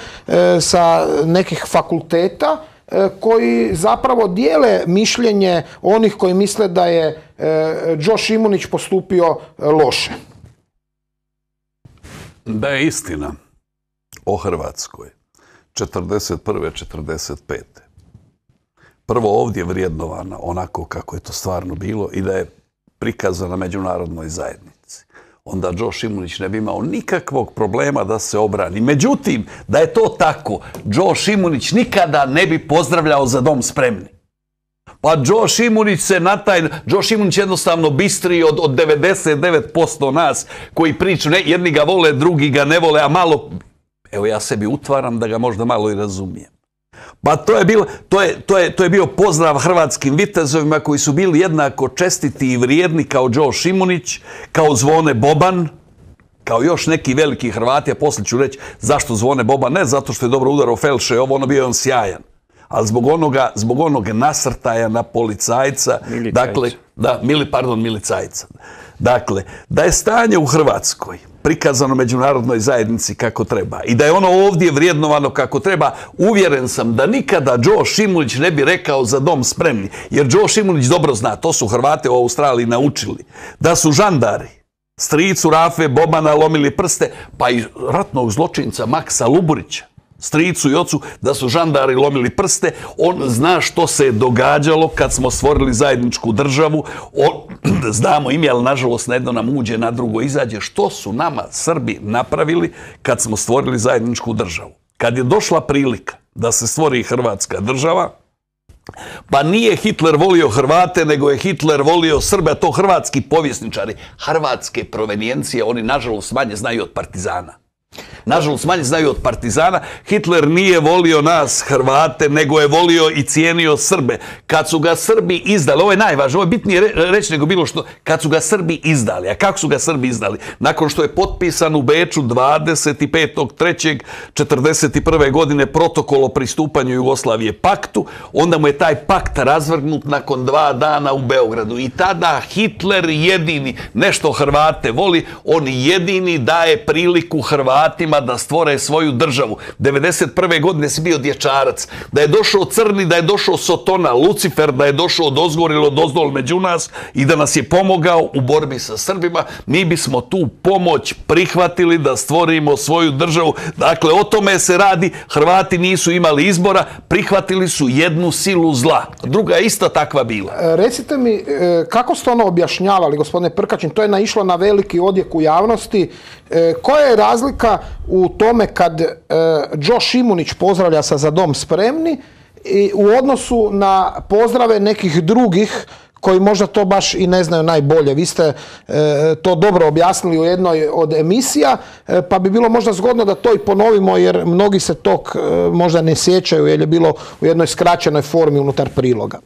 sa nekih fakulteta, E, koji zapravo dijele mišljenje onih koji misle da je e, još Imunić postupio e, loše. Da je istina o Hrvatskoj 41. 45. Prvo ovdje vrijednovana onako kako je to stvarno bilo i da je prikazana međunarodnoj zajednici onda Joe Šimunić ne bi imao nikakvog problema da se obrani. Međutim, da je to tako, Joe Šimunić nikada ne bi pozdravljao za dom spremni. Pa Joe Šimunić se na taj... Joe Šimunić jednostavno bistri od, od 99% nas koji priču. Ne, jedni ga vole, drugi ga ne vole, a malo... Evo ja sebi utvaram da ga možda malo i razumijem. Pa to je, bilo, to, je, to, je, to je bio pozdrav hrvatskim vitezovima koji su bili jednako čestiti i vrijedni kao Joe Šimunić, kao Zvone Boban, kao još neki veliki Hrvati, a poslije ću reći zašto Zvone Boban, ne zato što je dobro udarao Felše, ovo ono bio on sjajan, ali zbog onoga, zbog onog nasrtaja na policajca, dakle, da, mili, pardon, milicajca. Dakle, da je stanje u Hrvatskoj prikazano međunarodnoj zajednici kako treba i da je ono ovdje vrijednovano kako treba, uvjeren sam da nikada Joe Šimulić ne bi rekao za dom spremni. Jer Joe Šimulić dobro zna, to su Hrvate u Australiji naučili, da su žandari stricu Rafe Bobana lomili prste, pa i ratnog zločinca Maksa Luburića stricu i ocu, da su žandari lomili prste, on zna što se je događalo kad smo stvorili zajedničku državu, on, znamo ime, ali nažalost na jedno nam uđe, na drugo izađe, što su nama Srbi napravili kad smo stvorili zajedničku državu. Kad je došla prilika da se stvori Hrvatska država, pa nije Hitler volio Hrvate, nego je Hitler volio Srbe, a to hrvatski povjesničari. Hrvatske provenijencije, oni nažalost manje znaju od partizana. Nažalost, manje znaju od partizana, Hitler nije volio nas Hrvate, nego je volio i cijenio Srbe. Kad su ga Srbi izdali, ovo je najvažnije, ovo je bitnije reći nego bilo što, kad su ga Srbi izdali. A kako su ga Srbi izdali? Nakon što je potpisan u Beču 25.3.41. godine protokol o pristupanju Jugoslavije paktu, onda mu je taj pakt razvrgnut nakon dva dana u Beogradu. I tada Hitler jedini, nešto Hrvate voli, on jedini daje priliku Hrvate Hrvatima da stvore svoju državu. 91. godine si bio dječarac. Da je došao Crni, da je došao Sotona, Lucifer, da je došao dozgor ili ozdol među nas i da nas je pomogao u borbi sa Srbima, mi bismo tu pomoć prihvatili da stvorimo svoju državu. Dakle, o tome se radi. Hrvati nisu imali izbora, prihvatili su jednu silu zla. Druga je ista takva bila. E, recite mi, e, kako ste ono objašnjavali, gospodine Prkačin, to je naišlo na veliki odjek u javnosti. E, koja je razlika u tome kad uh, e, Josh Imunić pozdravlja sa za dom spremni i u odnosu na pozdrave nekih drugih koji možda to baš i ne znaju najbolje. Vi ste e, to dobro objasnili u jednoj od emisija, e, pa bi bilo možda zgodno da to i ponovimo jer mnogi se tog možda ne sjećaju jer je bilo u jednoj skraćenoj formi unutar priloga.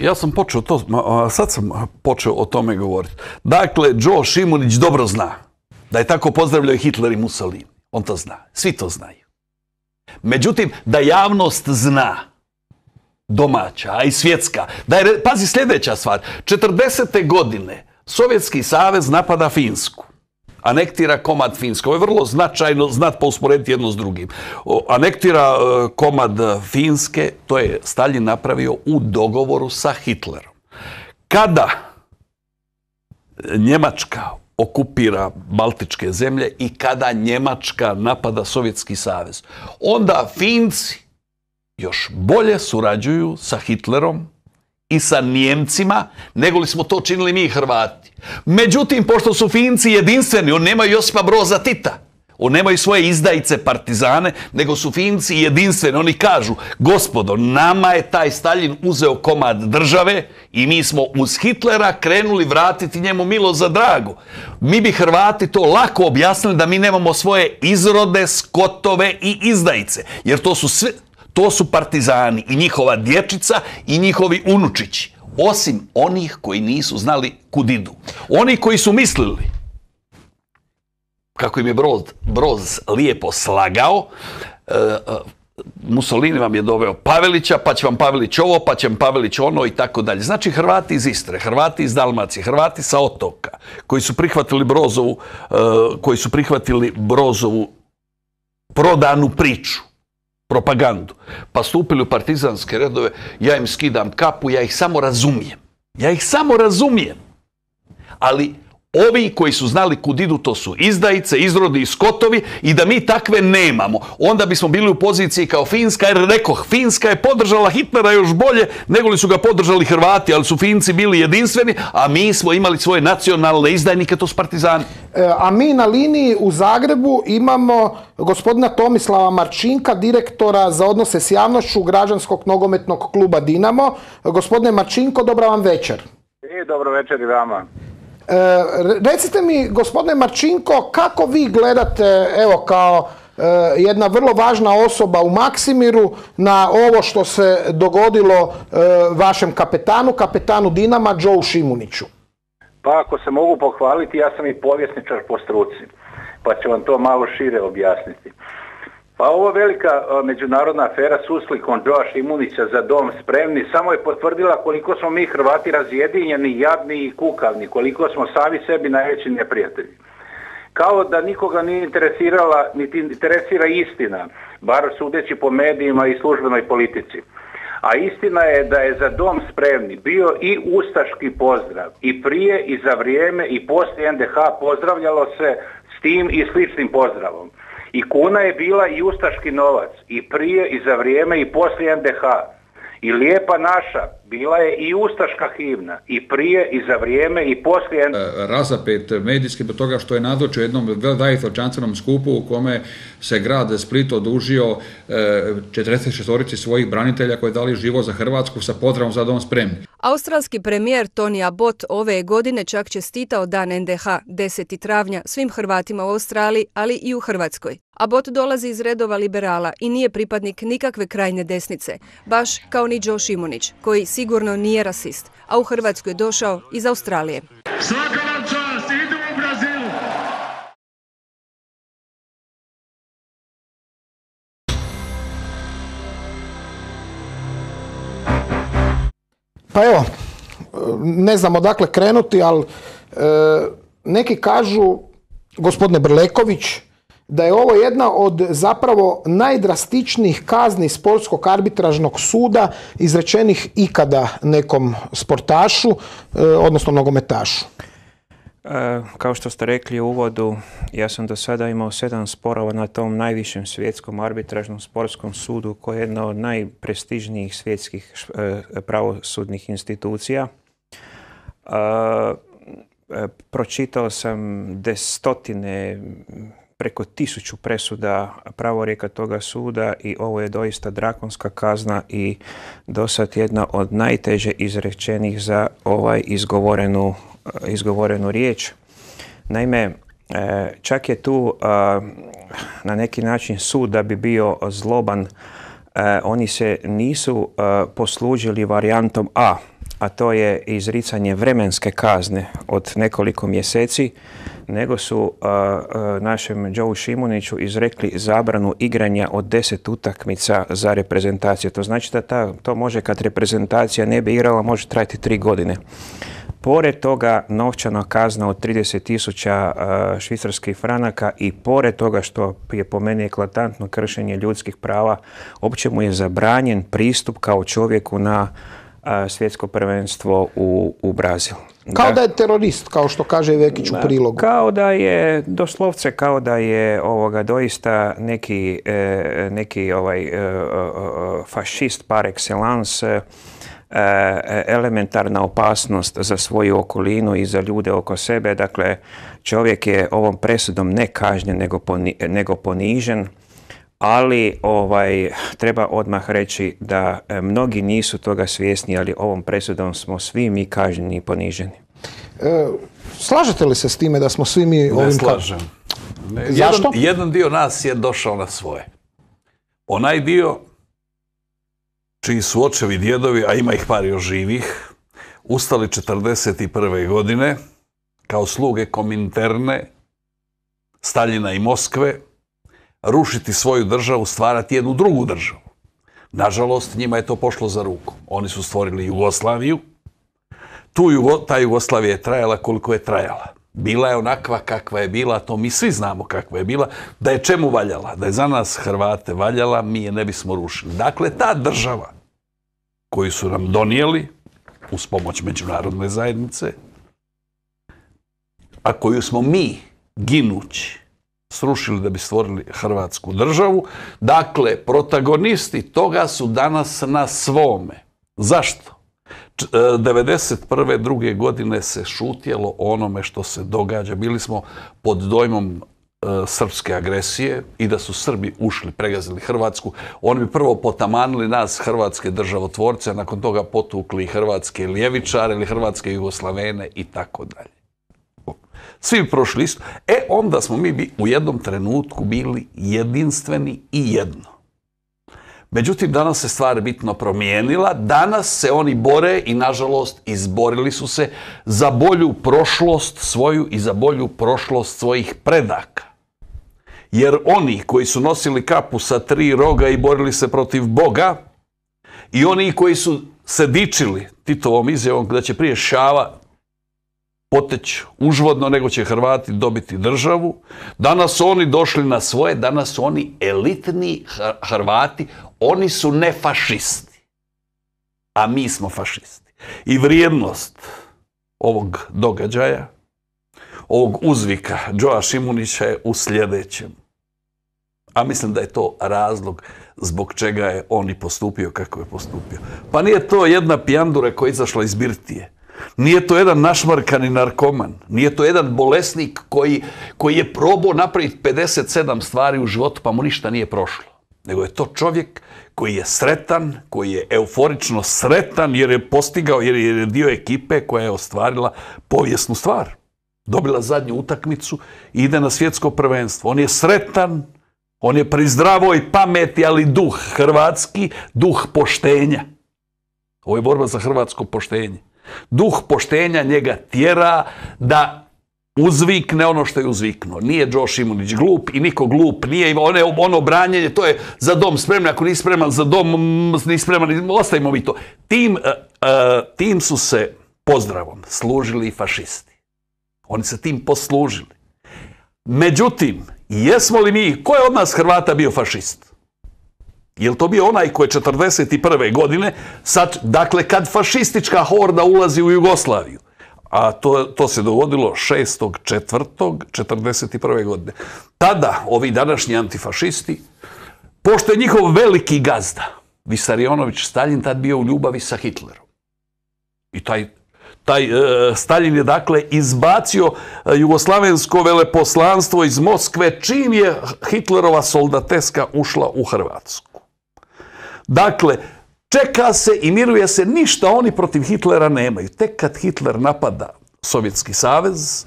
Ja sam počeo to, sad sam počeo o tome govoriti. Dakle, Joe Šimunić dobro zna da je tako pozdravljao Hitler i Mussolini. On to zna. Svi to znaju. Međutim, da javnost zna domaća, a i svjetska. Da je, pazi sljedeća stvar. 40. godine Sovjetski savez napada Finsku. Anektira komad Finske. Ovo je vrlo značajno znat pa usporediti jedno s drugim. Anektira e, komad Finske, to je Stalin napravio u dogovoru sa Hitlerom. Kada Njemačka okupira Baltičke zemlje i kada Njemačka napada Sovjetski savez. Onda Finci još bolje surađuju sa Hitlerom i sa Njemcima, nego li smo to činili mi Hrvati. Međutim, pošto su Finci jedinstveni, oni nemaju Josipa Broza Tita, o, nemaju svoje izdajice partizane, nego su Finci jedinstveni. Oni kažu, gospodo, nama je taj Stalin uzeo komad države i mi smo uz Hitlera krenuli vratiti njemu milo za drago. Mi bi Hrvati to lako objasnili da mi nemamo svoje izrode, skotove i izdajice. Jer to su sve, to su partizani i njihova dječica i njihovi unučići. Osim onih koji nisu znali kud idu. Oni koji su mislili kako im je Broz, Broz lijepo slagao, e, e, Mussolini vam je doveo Pavelića, pa će vam Pavelić ovo, pa će vam Pavelić ono i tako dalje. Znači Hrvati iz Istre, Hrvati iz Dalmacije, Hrvati sa otoka koji su prihvatili Brozovu, e, koji su prihvatili Brozovu prodanu priču, propagandu, pa stupili u partizanske redove, ja im skidam kapu, ja ih samo razumijem. Ja ih samo razumijem. Ali Ovi koji su znali kud idu, to su izdajice, izrodi i skotovi i da mi takve nemamo. Onda bismo bili u poziciji kao Finska, jer rekoh, Finska je podržala Hitlera još bolje nego li su ga podržali Hrvati, ali su Finci bili jedinstveni, a mi smo imali svoje nacionalne izdajnike, to su partizani. E, a mi na liniji u Zagrebu imamo gospodina Tomislava Marčinka, direktora za odnose s javnošću Građanskog nogometnog kluba Dinamo. Gospodine Marčinko, dobra vam večer. I e, dobro večer i vama. E, recite mi, gospodine Marčinko, kako vi gledate, evo, kao e, jedna vrlo važna osoba u Maksimiru na ovo što se dogodilo e, vašem kapetanu, kapetanu Dinama, Joe Šimuniću? Pa ako se mogu pohvaliti, ja sam i povjesničar po struci, pa ću vam to malo šire objasniti. Pa ovo velika e, međunarodna afera s uslikom Joa Šimunića za dom spremni samo je potvrdila koliko smo mi Hrvati razjedinjeni, jadni i kukavni, koliko smo sami sebi najveći neprijatelji. Kao da nikoga nije interesirala, niti interesira istina, bar sudeći po medijima i službenoj politici. A istina je da je za dom spremni bio i ustaški pozdrav. I prije, i za vrijeme, i poslije NDH pozdravljalo se s tim i sličnim pozdravom. I kuna je bila i ustaški novac, i prije, i za vrijeme, i poslije NDH. I Lijepa naša bila je i ustaška himna, i prije, i za vrijeme, i poslije... E, razapet medijski po toga što je nadočio jednom veldajitočanstvenom skupu u kome se grad Split odužio e, četrdeset 46 svojih branitelja koji je dali živo za Hrvatsku sa pozdravom za dom spremni. Australski premijer Tony Abbott ove godine čak čestitao dan NDH 10. travnja svim Hrvatima u Australiji, ali i u Hrvatskoj. Abbott dolazi iz redova liberala i nije pripadnik nikakve krajne desnice, baš kao ni Joe Šimunić, koji sigurno nije rasist, a u Hrvatskoj je došao iz Australije. Svaka vam Pa evo, ne znam odakle krenuti, ali e, neki kažu, gospodine Brleković, da je ovo jedna od zapravo najdrastičnijih kazni sportskog arbitražnog suda izrečenih ikada nekom sportašu, e, odnosno nogometašu. E, kao što ste rekli u uvodu, ja sam do sada imao sedam sporova na tom najvišem svjetskom arbitražnom sportskom sudu koji je jedna od najprestižnijih svjetskih e, pravosudnih institucija. E, pročitao sam stotine, preko tisuću presuda pravorijeka toga suda i ovo je doista drakonska kazna i dosad jedna od najteže izrečenih za ovaj izgovorenu izgovorenu riječ. Naime, e, čak je tu e, na neki način sud da bi bio zloban. E, oni se nisu poslužili varijantom A, a to je izricanje vremenske kazne od nekoliko mjeseci, nego su našem Joe Šimuniću izrekli zabranu igranja od deset utakmica za reprezentaciju. To znači da ta, to može kad reprezentacija ne bi igrala, može trajati tri godine pored toga novčana kazna od 30.000 e, švicarskih franaka i pored toga što je po meni eklatantno kršenje ljudskih prava, opće mu je zabranjen pristup kao čovjeku na e, svjetsko prvenstvo u, Brazilu. Kao da, je terorist, kao što kaže Vekić u prilogu. Kao da je, doslovce kao da je ovoga doista neki, e, ovaj, fašist par excellence, E, elementarna opasnost za svoju okolinu i za ljude oko sebe. Dakle, čovjek je ovom presudom ne kažnjen nego, ponižen, ali ovaj, treba odmah reći da e, mnogi nisu toga svjesni, ali ovom presudom smo svi mi kažnjeni i poniženi. E, slažete li se s time da smo svi mi... ovim... slažem. jedan dio nas je došao na svoje. Onaj dio čiji su očevi djedovi, a ima ih par još živih, ustali 1941. godine kao sluge Kominterne, Staljina i Moskve, rušiti svoju državu, stvarati jednu drugu državu. Nažalost, njima je to pošlo za rukom. Oni su stvorili Jugoslaviju. Tu, ta Jugoslavija je trajala koliko je trajala bila je onakva kakva je bila, to mi svi znamo kakva je bila, da je čemu valjala, da je za nas Hrvate valjala, mi je ne bismo rušili. Dakle, ta država koju su nam donijeli uz pomoć međunarodne zajednice, a koju smo mi, ginući, srušili da bi stvorili Hrvatsku državu. Dakle, protagonisti toga su danas na svome. Zašto? 1991. E, druge godine se šutjelo onome što se događa. Bili smo pod dojmom e, srpske agresije i da su Srbi ušli, pregazili Hrvatsku. Oni bi prvo potamanili nas, hrvatske državotvorce, a nakon toga potukli hrvatske ljevičare ili hrvatske jugoslavene i tako dalje. Svi bi prošli isto. E, onda smo mi bi u jednom trenutku bili jedinstveni i jedno. Međutim, danas se stvar bitno promijenila, danas se oni bore i nažalost izborili su se za bolju prošlost svoju i za bolju prošlost svojih predaka. Jer oni koji su nosili kapu sa tri roga i borili se protiv Boga i oni koji su se dičili Titovom izjavom da će prije Šava poteć užvodno, nego će Hrvati dobiti državu. Danas su oni došli na svoje, danas su oni elitni Hrvati, oni su ne fašisti. A mi smo fašisti. I vrijednost ovog događaja, ovog uzvika Đoa Šimunića je u sljedećem. A mislim da je to razlog zbog čega je on i postupio kako je postupio. Pa nije to jedna pijandura koja je izašla iz Birtije. Nije to jedan našmarkani narkoman, nije to jedan bolesnik koji, je probao napraviti 57 stvari u životu pa mu ništa nije prošlo. Nego je to čovjek koji je sretan, koji je euforično sretan jer je postigao, jer je dio ekipe koja je ostvarila povijesnu stvar. Dobila zadnju utakmicu i ide na svjetsko prvenstvo. On je sretan, on je pri zdravoj pameti, ali duh hrvatski, duh poštenja. Ovo je borba za hrvatsko poštenje. Duh poštenja njega tjera da uzvikne ono što je uzviknuo. Nije Josh Imunić glup i niko glup nije. One, ono branjenje, to je za dom spremno. Ako nisi spreman za dom, mm, nisi spreman, ostavimo mi to. Tim, e, e, tim su se pozdravom služili i fašisti. Oni se tim poslužili. Međutim, jesmo li mi, ko je od nas Hrvata bio fašist? Jel to bio onaj koji je 1941. godine, sad, dakle, kad fašistička horda ulazi u Jugoslaviju, a to, to se dogodilo 6.4.1941. godine. Tada ovi današnji antifašisti, pošto je njihov veliki gazda, Visarionović Stalin, tad bio u ljubavi sa Hitlerom. I taj, taj e, Stalin je dakle izbacio e, jugoslavensko veleposlanstvo iz Moskve čim je Hitlerova soldateska ušla u Hrvatsku. Dakle, čeka se i miruje se ništa oni protiv Hitlera nemaju. Tek kad Hitler napada Sovjetski savez,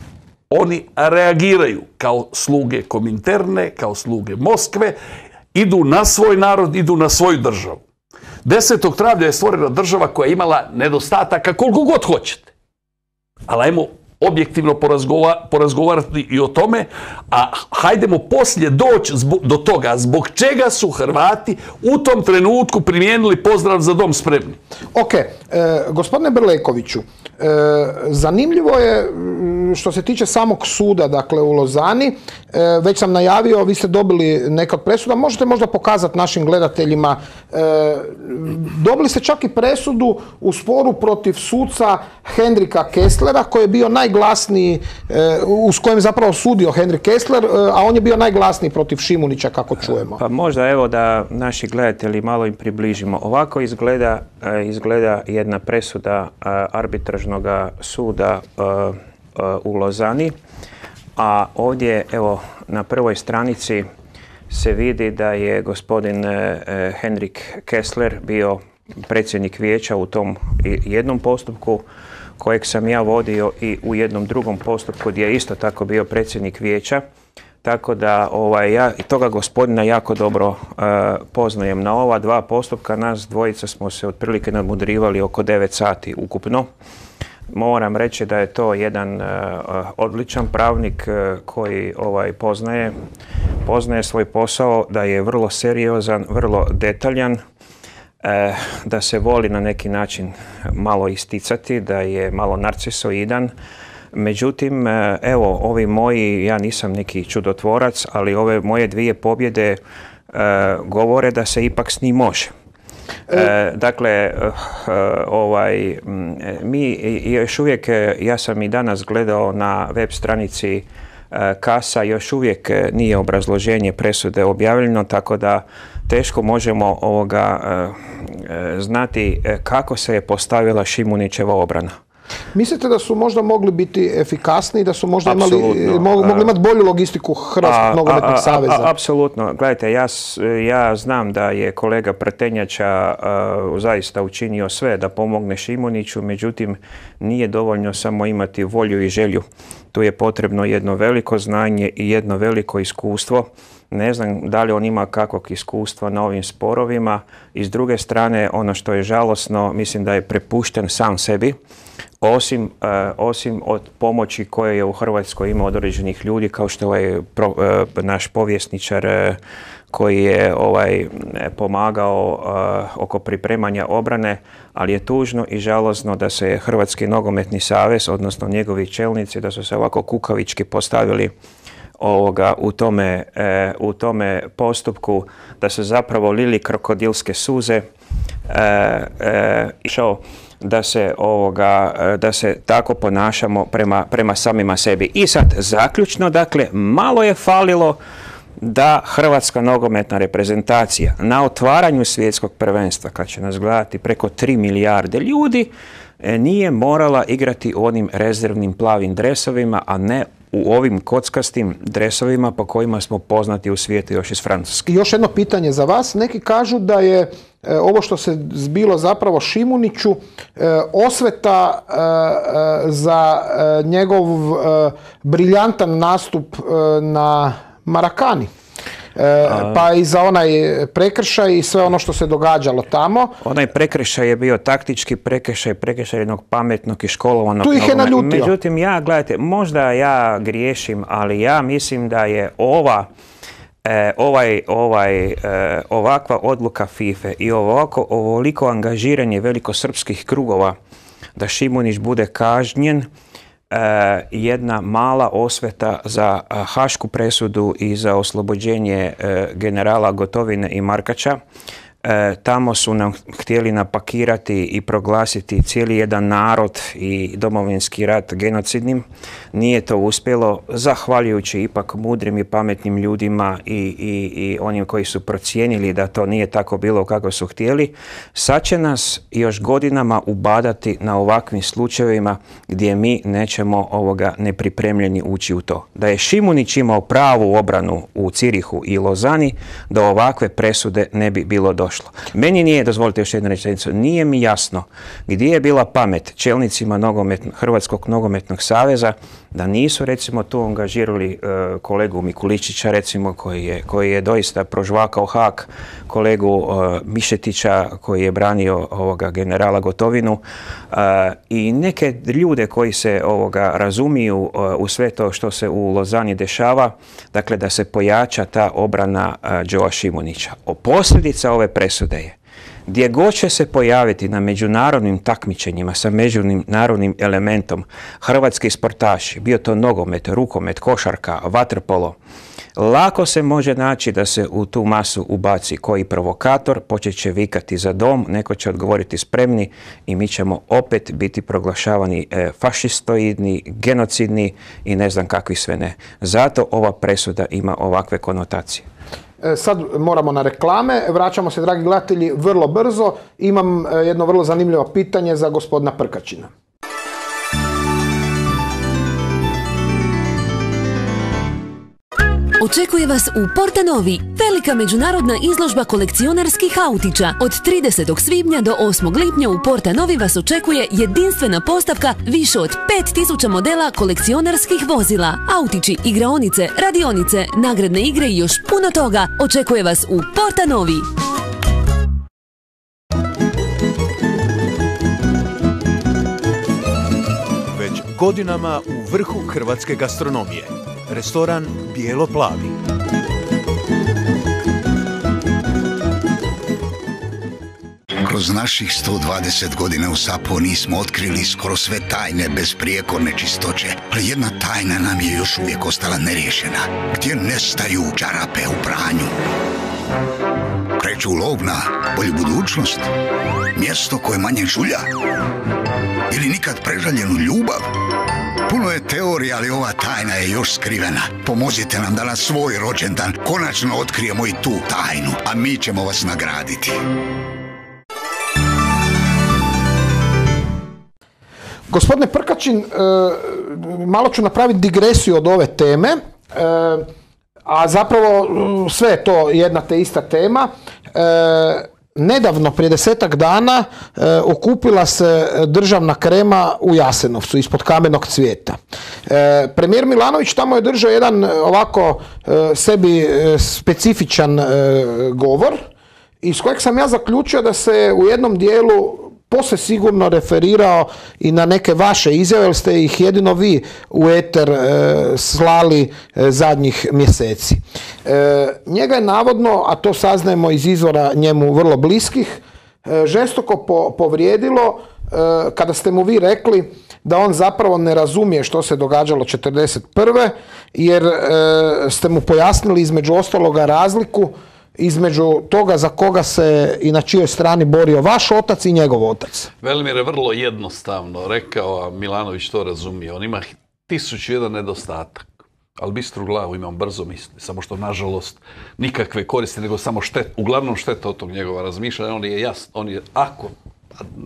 oni reagiraju kao sluge Kominterne, kao sluge Moskve, idu na svoj narod, idu na svoju državu. 10. travnja je stvorena država koja je imala nedostataka koliko god hoćete. Ali ajmo objektivno porazgovarati i o tome, a hajdemo poslije doći do toga zbog čega su Hrvati u tom trenutku primijenili pozdrav za dom spremni. Ok, e, gospodine Brlekoviću, e, zanimljivo je što se tiče samog suda, dakle u Lozani, e, već sam najavio, vi ste dobili neka presuda, možete možda pokazati našim gledateljima, e, dobili ste čak i presudu u sporu protiv suca Hendrika Kesslera, koji je bio najglasniji, e, uz kojim zapravo sudio Hendrik Kessler, a on je bio najglasniji protiv Šimunića, kako čujemo. Pa možda evo da naši gledatelji malo im približimo. Ovako izgleda, izgleda jedna presuda arbitražnog suda u Lozani. A ovdje, evo, na prvoj stranici se vidi da je gospodin e, Henrik Kessler bio predsjednik vijeća u tom jednom postupku kojeg sam ja vodio i u jednom drugom postupku gdje je isto tako bio predsjednik vijeća. Tako da ovaj, ja i toga gospodina jako dobro e, poznajem. Na ova dva postupka nas dvojica smo se otprilike nadmudrivali oko 9 sati ukupno. Moram reći da je to jedan e, odličan pravnik e, koji ovaj poznaje, poznaje svoj posao, da je vrlo seriozan, vrlo detaljan, e, da se voli na neki način malo isticati, da je malo narcisoidan. Međutim, evo, ovi moji, ja nisam neki čudotvorac, ali ove moje dvije pobjede govore da se ipak s njim može. E, dakle, eh, ovaj, mm, mi još uvijek, eh, ja sam i danas gledao na web stranici eh, Kasa, još uvijek nije obrazloženje presude objavljeno, tako da teško možemo znati kako se je postavila Šimunićeva obrana. Mislite da su možda mogli biti efikasniji, da su možda imali, eh, mogli, imati bolju logistiku Hrvatskog nogometnog saveza? Apsolutno. Gledajte, ja, znam da je kolega Prtenjača eh, zaista učinio sve da pomogne Šimuniću, međutim nije dovoljno samo imati volju i želju. Tu je potrebno jedno veliko znanje i jedno veliko iskustvo ne znam da li on ima kakvog iskustva na ovim sporovima i s druge strane ono što je žalosno mislim da je prepušten sam sebi osim, e, osim od pomoći koje je u Hrvatskoj imao od određenih ljudi kao što je ovaj e, naš povjesničar e, koji je ovaj pomagao oko pripremanja obrane, ali je tužno i žalosno da se Hrvatski nogometni savez, odnosno njegovi čelnici, da su se ovako kukavički postavili ovoga u tome, u tome postupku da se zapravo lili krokodilske suze išao da se, ovoga, e, da se tako ponašamo prema, prema samima sebi. I sad zaključno, dakle, malo je falilo da Hrvatska nogometna reprezentacija na otvaranju svjetskog prvenstva, kad će nas gledati preko 3 milijarde ljudi, e, nije morala igrati u onim rezervnim plavim dresovima, a ne u ovim kockastim dresovima po kojima smo poznati u svijetu još iz Francuske. Još jedno pitanje za vas. Neki kažu da je E, ovo što se zbilo zapravo Šimuniću e, osveta e, za njegov briljantan nastup na Marakani. pa i za onaj prekršaj i sve ono što se događalo tamo. Onaj prekršaj je bio taktički prekršaj, prekršaj jednog pametnog i školovanog. Tu ih je naljutio. Međutim, ja, gledajte, možda ja griješim, ali ja mislim da je ova E, ovaj, ovaj, e, ovakva odluka FIFA e i ovako, ovoliko angažiranje velikosrpskih krugova da Šimunić bude kažnjen jedna mala osveta za hašku presudu i za oslobođenje generala Gotovine i Markača E, tamo su nam htjeli napakirati i proglasiti cijeli jedan narod i domovinski rat genocidnim. Nije to uspjelo, zahvaljujući ipak mudrim i pametnim ljudima i, i, i onim koji su procijenili da to nije tako bilo kako su htjeli. Sad će nas još godinama ubadati na ovakvim slučajevima gdje mi nećemo ovoga nepripremljeni ući u to. Da je Šimunić imao pravu obranu u Cirihu i Lozani, da ovakve presude ne bi bilo došlo. Meni nije, dozvolite još jednu rečenicu, nije mi jasno gdje je bila pamet čelnicima Hrvatskog nogometnog saveza da nisu recimo tu angažirali e, kolegu Mikuličića recimo koji je, doista prožvakao hak kolegu e, Mišetića koji je branio ovoga generala Gotovinu e, i neke ljude koji se ovoga razumiju u sve to što se u Lozani dešava, dakle da se pojača ta obrana Đoa Šimunića. posljedica ove presude je gdje god će se pojaviti na međunarodnim takmičenjima sa međunarodnim elementom hrvatski sportaši, bio to nogomet, rukomet, košarka, vaterpolo, lako se može naći da se u tu masu ubaci koji provokator, počet će vikati za dom, neko će odgovoriti spremni i mi ćemo opet biti proglašavani e, fašistoidni, genocidni i ne znam kakvi sve ne. Zato ova presuda ima ovakve konotacije. E, sad moramo na reklame, vraćamo se dragi gledatelji vrlo brzo. Imam e, jedno vrlo zanimljivo pitanje za gospodina Prkačina. Očekuje vas u Novi, velika međunarodna izložba kolekcionarskih autića. Od 30. svibnja do 8. lipnja u Novi vas očekuje jedinstvena postavka više od 5000 modela kolekcionarskih vozila. Autići, igraonice, radionice, nagradne igre i još puno toga. Očekuje vas u Novi. Već godinama u vrhu hrvatske gastronomije Restoran Bijelo Plavi. Kroz naših 120 godina u Sapo nismo otkrili skoro sve tajne bez prijekorne čistoće, ali jedna tajna nam je još uvijek ostala neriješena. Gdje nestaju čarape u pranju? Kreću lov na bolju budućnost? Mjesto koje manje žulja? Ili nikad prežaljenu ljubav? Puno je teorija, ali ova tajna je još skrivena. Pomozite nam da na svoj rođendan konačno otkrijemo i tu tajnu, a mi ćemo vas nagraditi. Gospodine Prkačin, e, malo ću napraviti digresiju od ove teme, e, a zapravo sve je to jedna te ista tema. E, Nedavno, prije desetak dana, e, okupila se državna krema u Jasenovcu, ispod kamenog cvijeta. E, premijer Milanović tamo je držao jedan e, ovako e, sebi specifičan govor, iz kojeg sam ja zaključio da se u jednom dijelu posve sigurno referirao i na neke vaše izjave, jer ste ih jedino vi u eter e, slali e, zadnjih mjeseci. E, njega je navodno, a to saznajemo iz izvora njemu vrlo bliskih, žestoko povrijedilo kada ste mu vi rekli da on zapravo ne razumije što se događalo 1941. jer ste mu pojasnili između ostaloga razliku između toga za koga se i na čijoj strani borio vaš otac i njegov otac? Velimir je vrlo jednostavno rekao, a Milanović to razumije. On ima tisuću jedan nedostatak. Ali bistru glavu imam brzo misli. Samo što, nažalost, nikakve koristi, nego samo štet, uglavnom šteta od tog njegova razmišljanja. On je jasno, on je, ako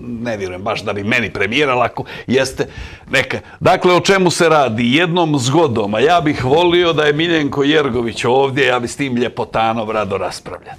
ne vjerujem baš da bi meni premijera lako, jeste neka. Dakle, o čemu se radi? Jednom zgodom, a ja bih volio da je Miljenko Jergović ovdje, ja bi s tim ljepotanom rado raspravljan.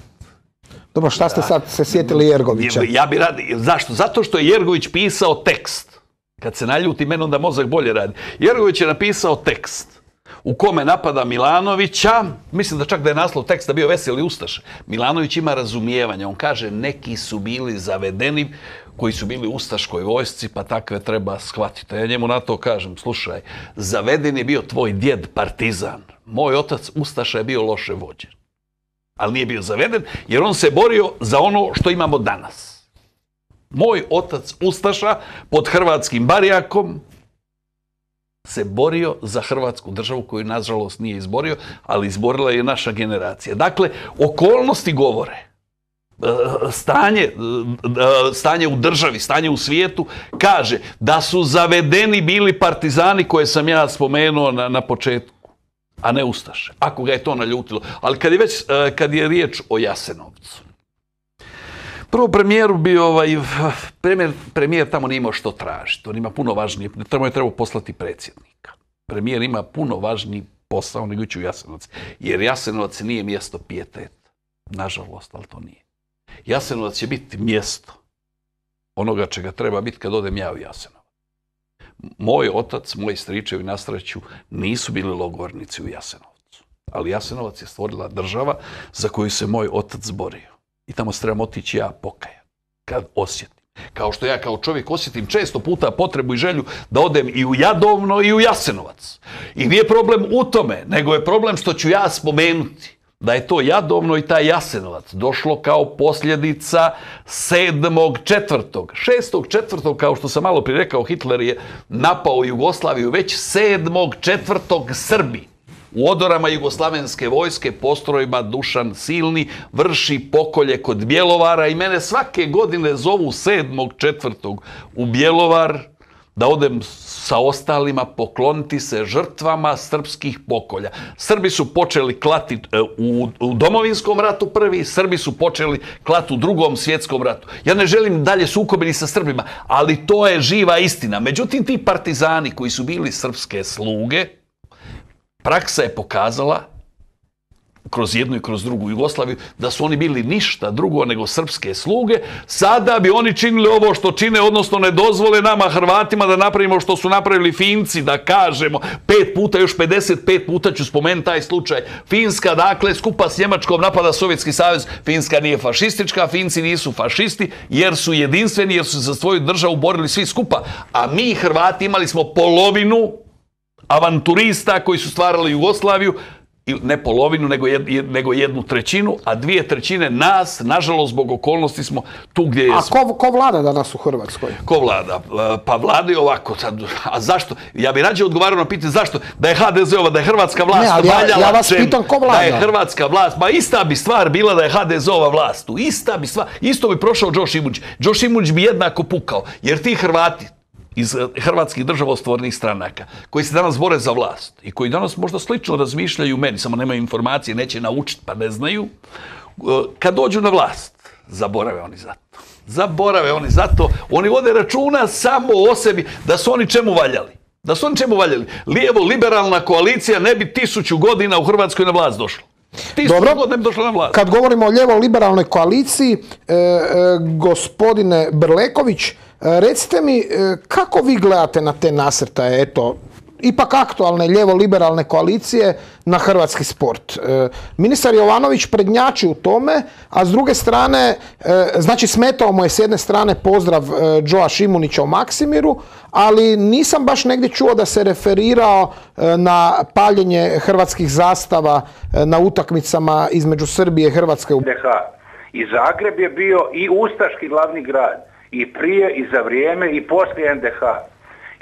Dobro, šta ste sad se sjetili Jergovića? Ja bi radi, zašto? Zato što je Jergović pisao tekst. Kad se naljuti, meni onda mozak bolje radi. Jergović je napisao tekst u kome napada Milanovića, mislim da čak da je naslov teksta bio Veseli Ustaš. Milanović ima razumijevanje on kaže neki su bili zavedeni koji su bili u Ustaškoj vojsci, pa takve treba shvatiti. Ja njemu na to kažem, slušaj, zaveden je bio tvoj djed partizan. Moj otac Ustaša je bio loše vođen. Ali nije bio zaveden, jer on se borio za ono što imamo danas. Moj otac Ustaša pod hrvatskim barijakom se borio za Hrvatsku državu koju, nažalost, nije izborio, ali izborila je naša generacija. Dakle, okolnosti govore stanje, e, stanje u državi, stanje u svijetu, kaže da su zavedeni bili partizani koje sam ja spomenuo na, na početku a ne Ustaše, ako ga je to naljutilo. Ali kad je već, e, kad je riječ o Jasenovcu. Prvo premijeru bi ovaj, premijer, premijer tamo nije imao što tražiti, on ima puno važnije, tamo je trebao poslati predsjednika. Premijer ima puno važniji posao nego ići u Jasenovac, jer Jasenovac nije mjesto pijeteta. nažalost, ali to nije. Jasenovac će biti mjesto onoga čega treba biti kad odem ja u Jasenovac. Moj otac, moji stričevi na sreću nisu bili logornici u Jasenovcu. Ali Jasenovac je stvorila država za koju se moj otac borio. I tamo se trebam otići ja pokajan. Kad osjetim. Kao što ja kao čovjek osjetim često puta potrebu i želju da odem i u Jadovno i u Jasenovac. I nije problem u tome, nego je problem što ću ja spomenuti da je to Jadovno i taj Jasenovac došlo kao posljedica sedmog četvrtog. kao što sam malo prirekao, Hitler je napao Jugoslaviju već sedmog Srbi. U odorama jugoslavenske vojske postrojima Dušan Silni vrši pokolje kod Bjelovara i mene svake godine zovu sedmog u Bjelovar da odem sa ostalima pokloniti se žrtvama srpskih pokolja. Srbi su počeli klati e, u, domovinskom ratu prvi, Srbi su počeli klati u drugom svjetskom ratu. Ja ne želim dalje sukobiti sa Srbima, ali to je živa istina. Međutim, ti partizani koji su bili srpske sluge, praksa je pokazala kroz jednu i kroz drugu Jugoslaviju, da su oni bili ništa drugo nego srpske sluge, sada bi oni činili ovo što čine, odnosno ne dozvole nama Hrvatima da napravimo što su napravili Finci, da kažemo pet puta, još 55 puta ću spomenuti taj slučaj. Finska, dakle, skupa s Njemačkom napada Sovjetski savez, Finska nije fašistička, Finci nisu fašisti, jer su jedinstveni, jer su za svoju državu borili svi skupa, a mi Hrvati imali smo polovinu avanturista koji su stvarali Jugoslaviju, ne polovinu, nego, nego jednu trećinu, a dvije trećine nas, nažalost, zbog okolnosti smo tu gdje jesmo. A ko, ko vlada danas u Hrvatskoj? Ko vlada? E, pa vlada je ovako. a zašto? Ja bi rađe odgovarao na pitanje zašto? Da je HDZ-ova, da je hrvatska vlast ne, ja, vas ko vlada? Da je hrvatska vlast, ma ista bi stvar bila da je HDZ-ova vlast. Ista bi stvar, isto bi prošao Još Imuđ. Još Imuđ bi jednako pukao, jer ti Hrvati, iz eh, hrvatskih državostvornih stranaka, koji se danas bore za vlast i koji danas možda slično razmišljaju meni, samo nemaju informacije, neće naučiti pa ne znaju, eh, kad dođu na vlast, zaborave oni za to. Zaborave oni za to. Oni vode računa samo o sebi, da su oni čemu valjali. Da su oni čemu valjali. Lijevo-liberalna koalicija ne bi tisuću godina u Hrvatskoj na vlast došla. Dobro, Kad govorimo o ljevo-liberalnoj koaliciji, e, e, gospodine Brleković, e, recite mi kako vi gledate na te nasrtaje, eto, ipak aktualne ljevo-liberalne koalicije na hrvatski sport. E, ministar Jovanović prednjači u tome, a s druge strane, e, znači smetao mu je s jedne strane pozdrav e, Joa Šimunića u Maksimiru, ali nisam baš negdje čuo da se referirao e, na paljenje hrvatskih zastava na utakmicama između Srbije i Hrvatske. DH. I Zagreb je bio i Ustaški glavni grad. I prije, i za vrijeme, i poslije NDH.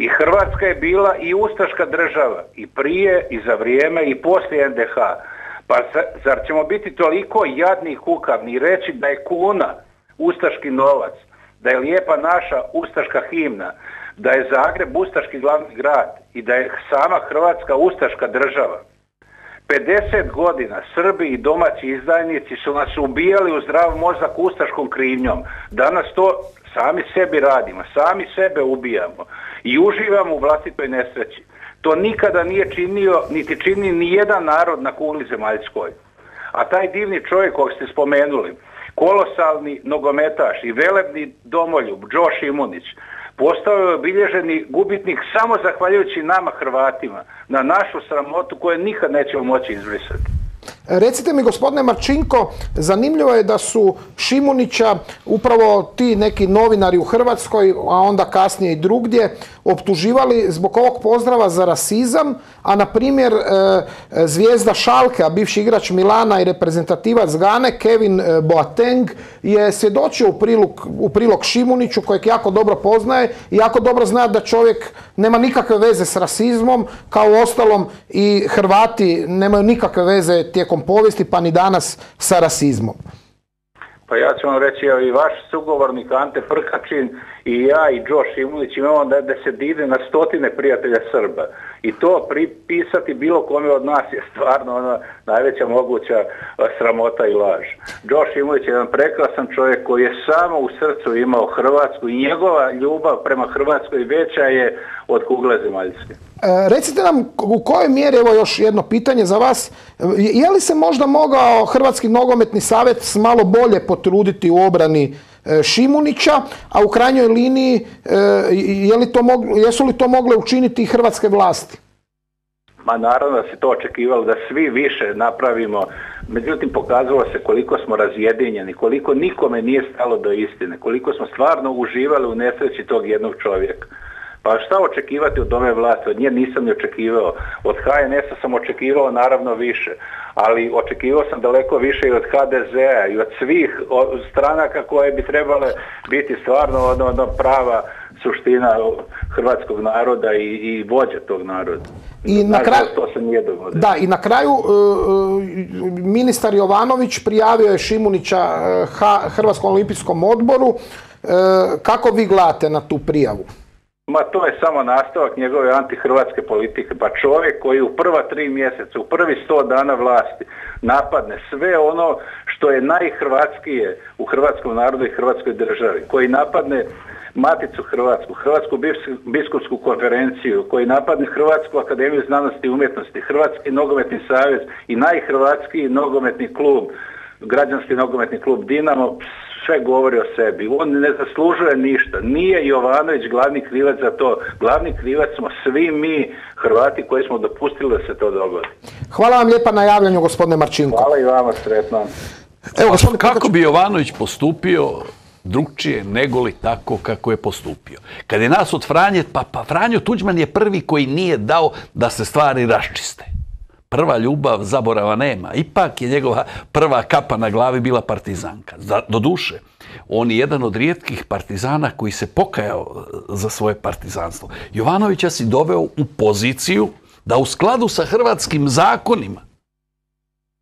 I Hrvatska je bila i ustaška država i prije i za vrijeme i poslije NDH. Pa zar ćemo biti toliko jadni i kukavni i reći da je kuna ustaški novac, da je lijepa naša ustaška himna, da je Zagreb ustaški glavni grad i da je sama Hrvatska ustaška država. 50 godina Srbi i domaći izdajnici su nas ubijali u zdrav mozak ustaškom krivnjom. Danas to Sami sebi radimo, sami sebe ubijamo i uživamo u vlastitoj nesreći. To nikada nije činio, niti čini ni jedan narod na kugli zemaljskoj. A taj divni čovjek kojeg ste spomenuli, kolosalni nogometaš i velebni domoljub, Đoš Imunić, postao je obilježeni gubitnik samo zahvaljujući nama Hrvatima, na našu sramotu koju nikad nećemo moći izbrisati. Recite mi, gospodine Marčinko, zanimljivo je da su Šimunića upravo ti neki novinari u Hrvatskoj, a onda kasnije i drugdje, optuživali zbog ovog pozdrava za rasizam, a na primjer e, zvijezda Šalke, a bivši igrač Milana i reprezentativac Gane, Kevin e, Boateng, je svjedočio u prilog, Šimuniću, kojeg jako dobro poznaje i jako dobro zna da čovjek nema nikakve veze s rasizmom, kao u ostalom i Hrvati nemaju nikakve veze tijekom povijesti pa ni danas sa rasizmom? Pa ja ću vam reći, evo i vaš sugovornik Ante Prkačin i ja i Josh Imulić imamo da, da se dide na stotine prijatelja Srba. I to pripisati bilo kome od nas je stvarno ona najveća moguća sramota i laž. Josh Imunić je jedan prekrasan čovjek koji je samo u srcu imao Hrvatsku i njegova ljubav prema Hrvatskoj veća je od kugle zemaljske. E, recite nam u kojoj mjeri, evo još jedno pitanje za vas, je li se možda mogao Hrvatski nogometni savjet malo bolje potruditi u obrani E, Šimunića, a u krajnjoj liniji e, je jesu li to mogle učiniti i hrvatske vlasti? Ma naravno da se to očekivalo da svi više napravimo, međutim pokazalo se koliko smo razjedinjeni, koliko nikome nije stalo do istine, koliko smo stvarno uživali u nesreći tog jednog čovjeka. Pa šta očekivati od ove vlasti? Od nje nisam ni očekivao. Od HNS-a sam očekivao naravno više, ali očekivao sam daleko više i od HDZ-a i od svih stranaka koje bi trebale biti stvarno ono, ono prava suština hrvatskog naroda i, i vođa tog naroda. I na kraju, to se nije dogodilo. Da, i na kraju e, e, ministar Jovanović prijavio je Šimunića e, Hrvatskom olimpijskom odboru. Kako vi gledate na tu prijavu? Ma to je samo nastavak njegove antihrvatske politike. Pa čovjek koji u prva tri mjeseca, u prvi sto dana vlasti napadne sve ono što je najhrvatskije u hrvatskom narodu i hrvatskoj državi. Koji napadne Maticu Hrvatsku, Hrvatsku biskupsku konferenciju, koji napadne Hrvatsku akademiju znanosti i umjetnosti, Hrvatski nogometni savez i najhrvatski nogometni klub, građanski nogometni klub Dinamo, sve govori o sebi. On ne zaslužuje ništa. Nije Jovanović glavni krivac za to. Glavni krivac smo svi mi Hrvati koji smo dopustili da se to dogodi. Hvala vam lijepa na javljanju gospodine Marčinko. Hvala i vama sretno. Evo, gospodine, kako bi Jovanović postupio drugčije negoli tako kako je postupio. Kad je nas od Franje, pa, pa Franjo Tuđman je prvi koji nije dao da se stvari raščiste prva ljubav zaborava nema. Ipak je njegova prva kapa na glavi bila partizanka. Doduše, on je jedan od rijetkih partizana koji se pokajao e, za svoje partizanstvo. Jovanovića si doveo u poziciju da u skladu sa hrvatskim zakonima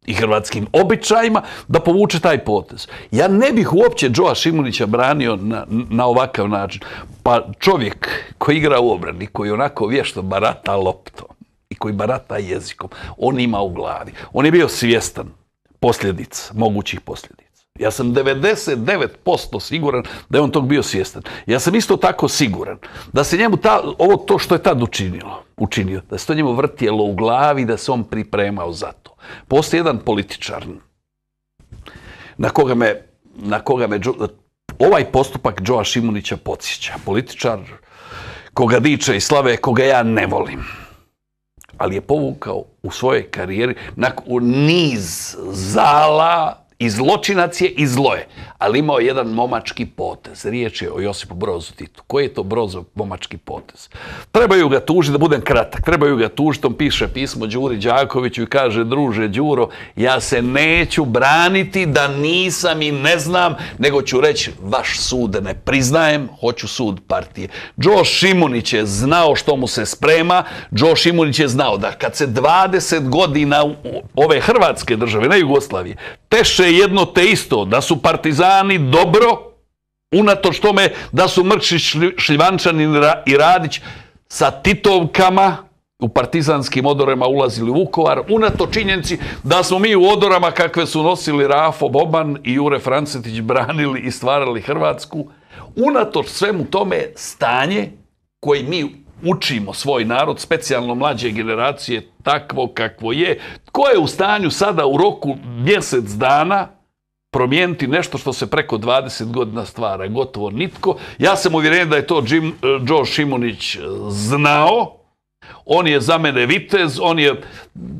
i hrvatskim običajima da povuče taj potez. Ja ne bih uopće Đoa Šimunića branio na, na ovakav način. Pa čovjek koji igra u obrani, koji onako vješto barata loptom, i koji barata jezikom, on ima u glavi. On je bio svjestan posljedica, mogućih posljedica. Ja sam 99% siguran da je on tog bio svjestan. Ja sam isto tako siguran da se njemu ta, ovo to što je tad učinilo, učinio, da se to njemu vrtjelo u glavi, da se on pripremao za to. Postoji jedan političar na koga me, na koga me ovaj postupak Đoa Šimunića podsjeća. Političar koga diče i slave, koga ja ne volim ali je povukao u svojoj karijeri nakon niz zala i zločinac je i zlo je. Ali imao jedan momački potez. Riječ je o Josipu Brozu Titu. Koji je to Brozov momački potez? Trebaju ga tužiti, da budem kratak, trebaju ga tužiti. On piše pismo Đuri Đakoviću i kaže, druže Đuro, ja se neću braniti da nisam i ne znam, nego ću reći, vaš sud ne priznajem, hoću sud partije. Đo Šimunić je znao što mu se sprema. Đo Šimunić je znao da kad se 20 godina ove Hrvatske države, ne Jugoslavije, teše jedno te isto, da su partizani dobro, unatoč tome da su Mrkšić, Šljivančanin i Radić sa titovkama u partizanskim odorama ulazili u Vukovar, unato činjenci da smo mi u odorama kakve su nosili Rafo Boban i Jure Francetić branili i stvarali Hrvatsku, unatoč svemu tome stanje koje mi učimo svoj narod, specijalno mlađe generacije, takvo kakvo je. Ko je u stanju sada u roku mjesec dana promijeniti nešto što se preko 20 godina stvara? Gotovo nitko. Ja sam uvjeren da je to Jim, eh, Joe Šimunić eh, znao on je za mene vitez, on je...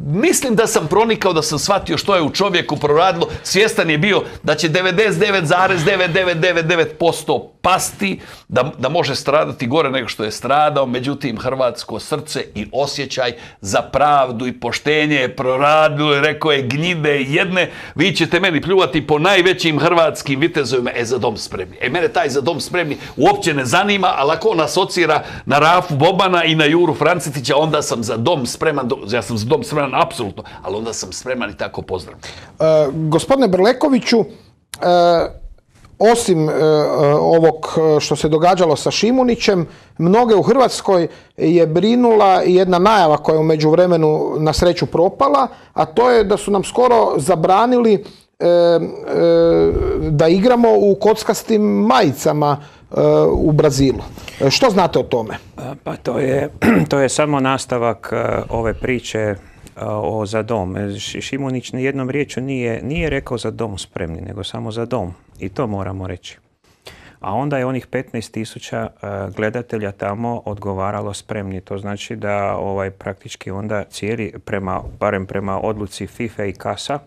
Mislim da sam pronikao, da sam shvatio što je u čovjeku proradilo. Svjestan je bio da će 99,9999% pasti, da, da može stradati gore nego što je stradao. Međutim, hrvatsko srce i osjećaj za pravdu i poštenje je proradilo i rekao je gnjide jedne, vi ćete meni pljuvati po najvećim hrvatskim vitezovima. E, za dom spremni. E, mene taj za dom spremni uopće ne zanima, ali ako on asocira na Rafu Bobana i na Juru Francetića, onda sam za dom spreman, ja sam za dom spreman apsolutno, ali onda sam spreman i tako pozdrav. E, gospodine Brlekoviću, e, osim e, ovog što se događalo sa Šimunićem, mnoge u Hrvatskoj je brinula jedna najava koja je u međuvremenu na sreću propala, a to je da su nam skoro zabranili da igramo u kockastim majicama u Brazilu. Što znate o tome? Pa to je, to je samo nastavak e, ove priče e, o za dom. E, Šimunić ni jednom riječu nije, nije rekao za dom spremni, nego samo za dom. I to moramo reći. A onda je onih 15.000 tisuća gledatelja tamo odgovaralo spremni. To znači da ovaj praktički onda cijeli, prema, barem prema odluci FIFA i Kasa,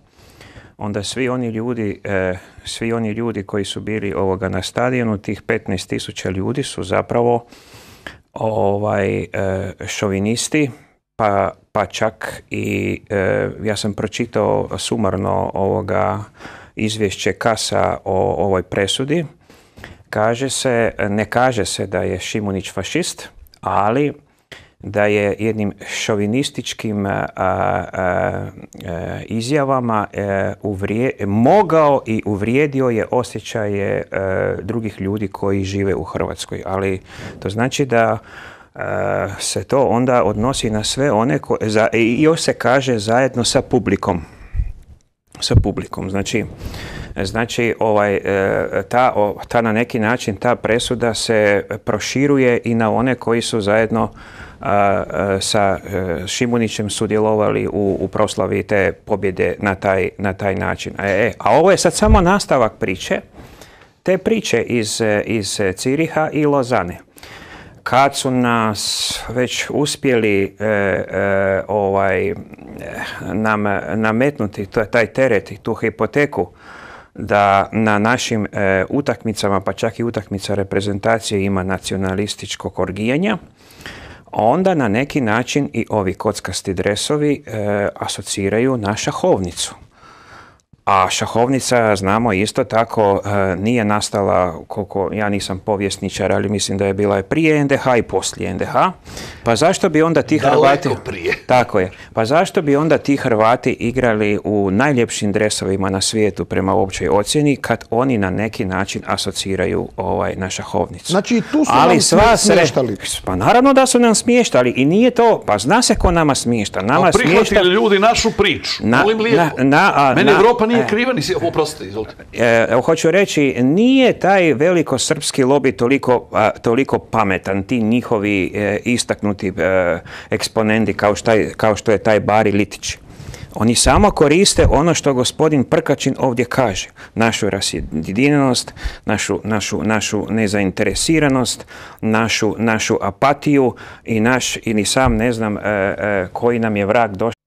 onda svi oni ljudi, e, svi oni ljudi koji su bili ovoga na stadionu, tih 15.000 ljudi su zapravo ovaj e, šovinisti, pa, pa čak i e, ja sam pročitao sumarno ovoga izvješće Kasa o ovoj presudi. Kaže se, ne kaže se da je Šimunić fašist, ali da je jednim šovinističkim a, e, izjavama e, mogao i uvrijedio je osjećaje e, drugih ljudi koji žive u Hrvatskoj. Ali to znači da se to onda odnosi na sve one ko, za, i još se kaže zajedno sa publikom. Sa publikom. Znači, Znači, ovaj, e, ta, ta na neki način ta presuda se proširuje i na one koji su zajedno sa e, Šimunićem sudjelovali u, u proslavi te pobjede na taj, na taj način. E, a ovo je sad samo nastavak priče, te priče iz, iz Ciriha i Lozane. Kad su nas već uspjeli ovaj, nam nametnuti taj teret i tu hipoteku, da na našim e, utakmicama, pa čak i utakmica reprezentacije ima nacionalističkog orgijanja, onda na neki način i ovi kockasti dresovi e, asociraju na šahovnicu. A šahovnica, znamo isto tako, e, nije nastala, koliko ja nisam povjesničar, ali mislim da je bila prije NDH i poslije NDH. Pa zašto bi onda ti Hrvati Hrvati... prije. Tako je. Pa zašto bi onda ti Hrvati igrali u najljepšim dresovima na svijetu prema općoj ocjeni kad oni na neki način asociraju ovaj, na šahovnicu? Znači tu su ali nam sva smještali. Sre... Pa naravno da su nam smještali i nije to... Pa zna se ko nama smješta. Nama pa prihvatili smješta... ljudi našu priču. Na, Molim lijepo. Na, na, Evropa nije e. kriva, nisi, oprostite, izvolite. E, hoću reći, nije taj veliko srpski lobby toliko, toliko pametan, ti njihovi e, istaknuti eksponendi eksponenti kao, što je taj Bari Litić. Oni samo koriste ono što gospodin Prkačin ovdje kaže. Našu rasjedinjenost, našu, nezainteresiranost, našu, našu apatiju i naš, ili sam ne znam koji nam je vrag došao.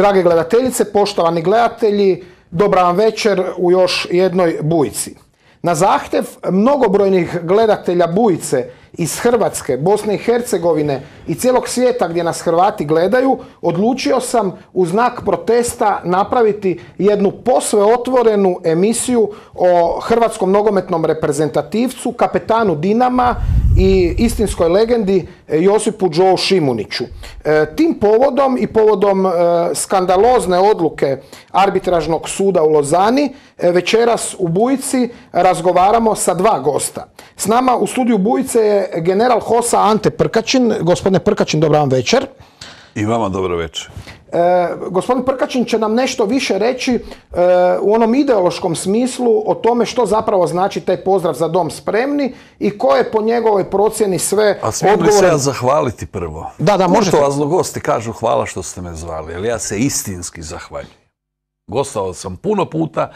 Drage gledateljice, poštovani gledatelji, dobra vam večer u još jednoj bujci. Na zahtev mnogobrojnih gledatelja bujice iz Hrvatske, Bosne i Hercegovine i cijelog svijeta gdje nas Hrvati gledaju, odlučio sam u znak protesta napraviti jednu posve otvorenu emisiju o hrvatskom nogometnom reprezentativcu, kapetanu Dinama i istinskoj legendi e, Josipu Joe Šimuniću. E, tim povodom i povodom e, skandalozne odluke arbitražnog suda u Lozani večeras u Bujici razgovaramo sa dva gosta. S nama u studiju Bujice je general Hosa Ante Prkačin. Gospodine Prkačin, dobro vam večer. I vama dobro večer. E, gospodin Prkačin će nam nešto više reći e, u onom ideološkom smislu o tome što zapravo znači taj pozdrav za dom spremni i ko je po njegovoj procjeni sve A smijem li se ja zahvaliti prvo? Da, da, možete. vas gosti kažu hvala što ste me zvali, ali ja se istinski zahvaljujem. Gostao sam puno puta,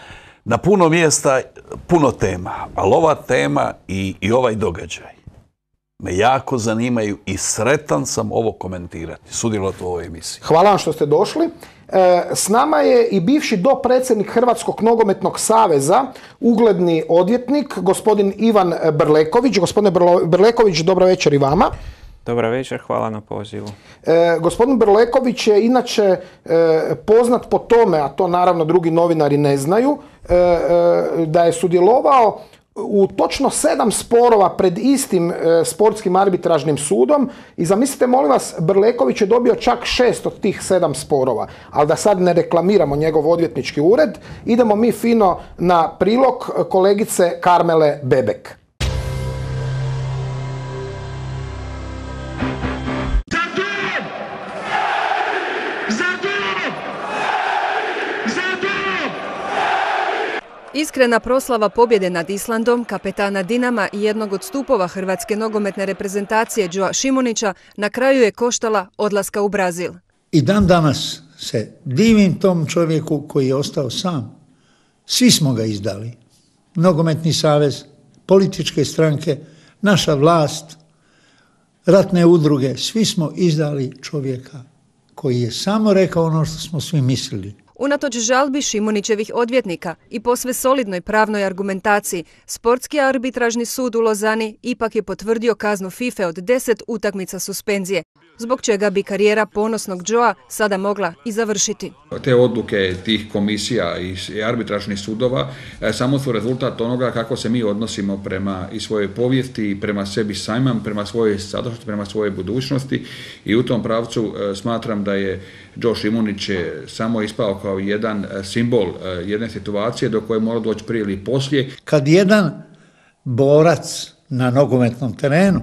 na puno mjesta, puno tema, ali ova tema i, i ovaj događaj me jako zanimaju i sretan sam ovo komentirati, sudjelovati u ovoj emisiji. Hvala vam što ste došli. E, s nama je i bivši dopredsjednik Hrvatskog nogometnog saveza, ugledni odvjetnik, gospodin Ivan Brleković. Gospodine Brleković, dobro večer i vama. Dobar večer, hvala na pozivu. E, gospodin Brleković je inače e, poznat po tome, a to naravno drugi novinari ne znaju, e, e, da je sudjelovao u točno sedam sporova pred istim e, sportskim arbitražnim sudom i zamislite molim vas Brleković je dobio čak šest od tih sedam sporova ali da sad ne reklamiramo njegov odvjetnički ured idemo mi fino na prilog e, kolegice Karmele Bebek Iskrena proslava pobjede nad Islandom, kapetana Dinama i jednog od stupova hrvatske nogometne reprezentacije Đoa Šimunića na kraju je koštala odlaska u Brazil. I dan danas se divim tom čovjeku koji je ostao sam. Svi smo ga izdali. Nogometni savez, političke stranke, naša vlast, ratne udruge, svi smo izdali čovjeka koji je samo rekao ono što smo svi mislili. Unatoč žalbi Šimunićevih odvjetnika i posve solidnoj pravnoj argumentaciji, Sportski arbitražni sud u Lozani ipak je potvrdio kaznu FIFA od 10 utakmica suspenzije zbog čega bi karijera ponosnog Joa sada mogla i završiti. Te odluke tih komisija i arbitražnih sudova e, samo su rezultat onoga kako se mi odnosimo prema i svojoj povijesti, prema sebi sajman, prema svojoj sadašnjosti, prema svojoj budućnosti i u tom pravcu e, smatram da je Joe Šimunić je samo ispao kao jedan e, simbol jedne situacije do koje mora doći prije ili poslije. Kad jedan borac na nogometnom terenu,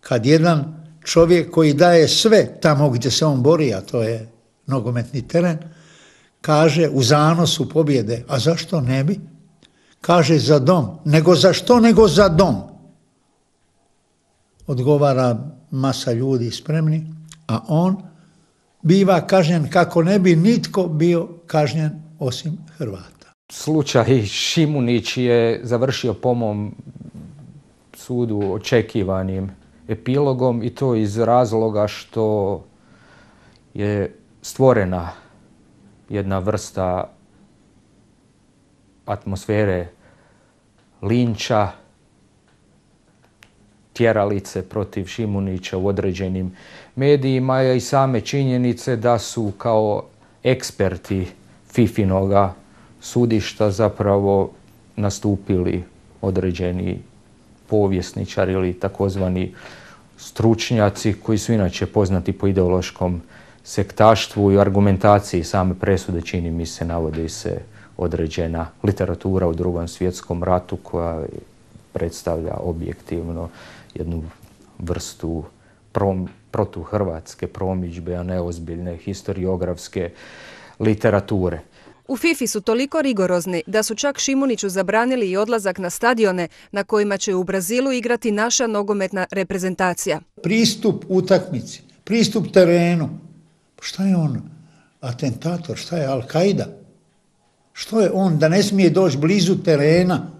kad jedan čovjek koji daje sve tamo gdje se on bori, a to je nogometni teren, kaže u zanosu pobjede, a zašto ne bi? Kaže za dom. Nego za što? Nego za dom. Odgovara masa ljudi spremni, a on biva kažnjen kako ne bi nitko bio kažnjen osim Hrvata. Slučaj Šimunić je završio po mom sudu očekivanim epilogom i to iz razloga što je stvorena jedna vrsta atmosfere linča, tjeralice protiv Šimunića u određenim medijima i same činjenice da su kao eksperti Fifinoga sudišta zapravo nastupili određeni povjesničar ili takozvani stručnjaci koji su inače poznati po ideološkom sektaštvu i argumentaciji same presude čini mi se navodi se određena literatura u drugom svjetskom ratu koja predstavlja objektivno jednu vrstu prom, protuhrvatske promidžbe, a ne ozbiljne historiografske literature. U Fifi su toliko rigorozni da su čak Šimuniću zabranili i odlazak na stadione na kojima će u Brazilu igrati naša nogometna reprezentacija. Pristup utakmici, pristup terenu. Pa šta je on? Atentator, šta je Al-Qaida? Što je on da ne smije doći blizu terena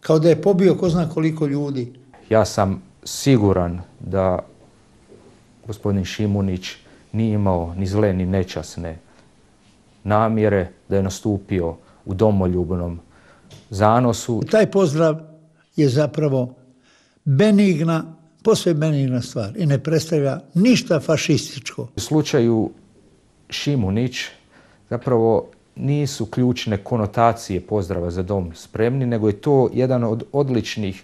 kao da je pobio ko zna koliko ljudi? Ja sam siguran da gospodin Šimunić nije imao ni zle ni nečasne namjere da je nastupio u domoljubnom zanosu. Taj pozdrav je zapravo benigna, posve benigna stvar i ne predstavlja ništa fašističko. U slučaju Šimunić zapravo nisu ključne konotacije pozdrava za dom spremni, nego je to jedan od odličnih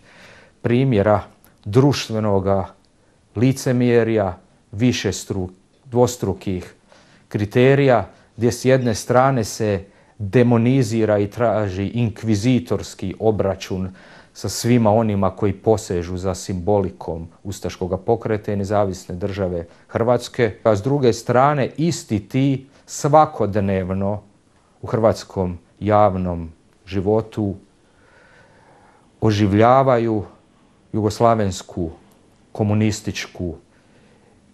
primjera društvenoga licemjerja, više dvostrukih kriterija gdje s jedne strane se demonizira i traži inkvizitorski obračun sa svima onima koji posežu za simbolikom Ustaškog pokreta i nezavisne države Hrvatske, a s druge strane isti ti svakodnevno u hrvatskom javnom životu oživljavaju jugoslavensku komunističku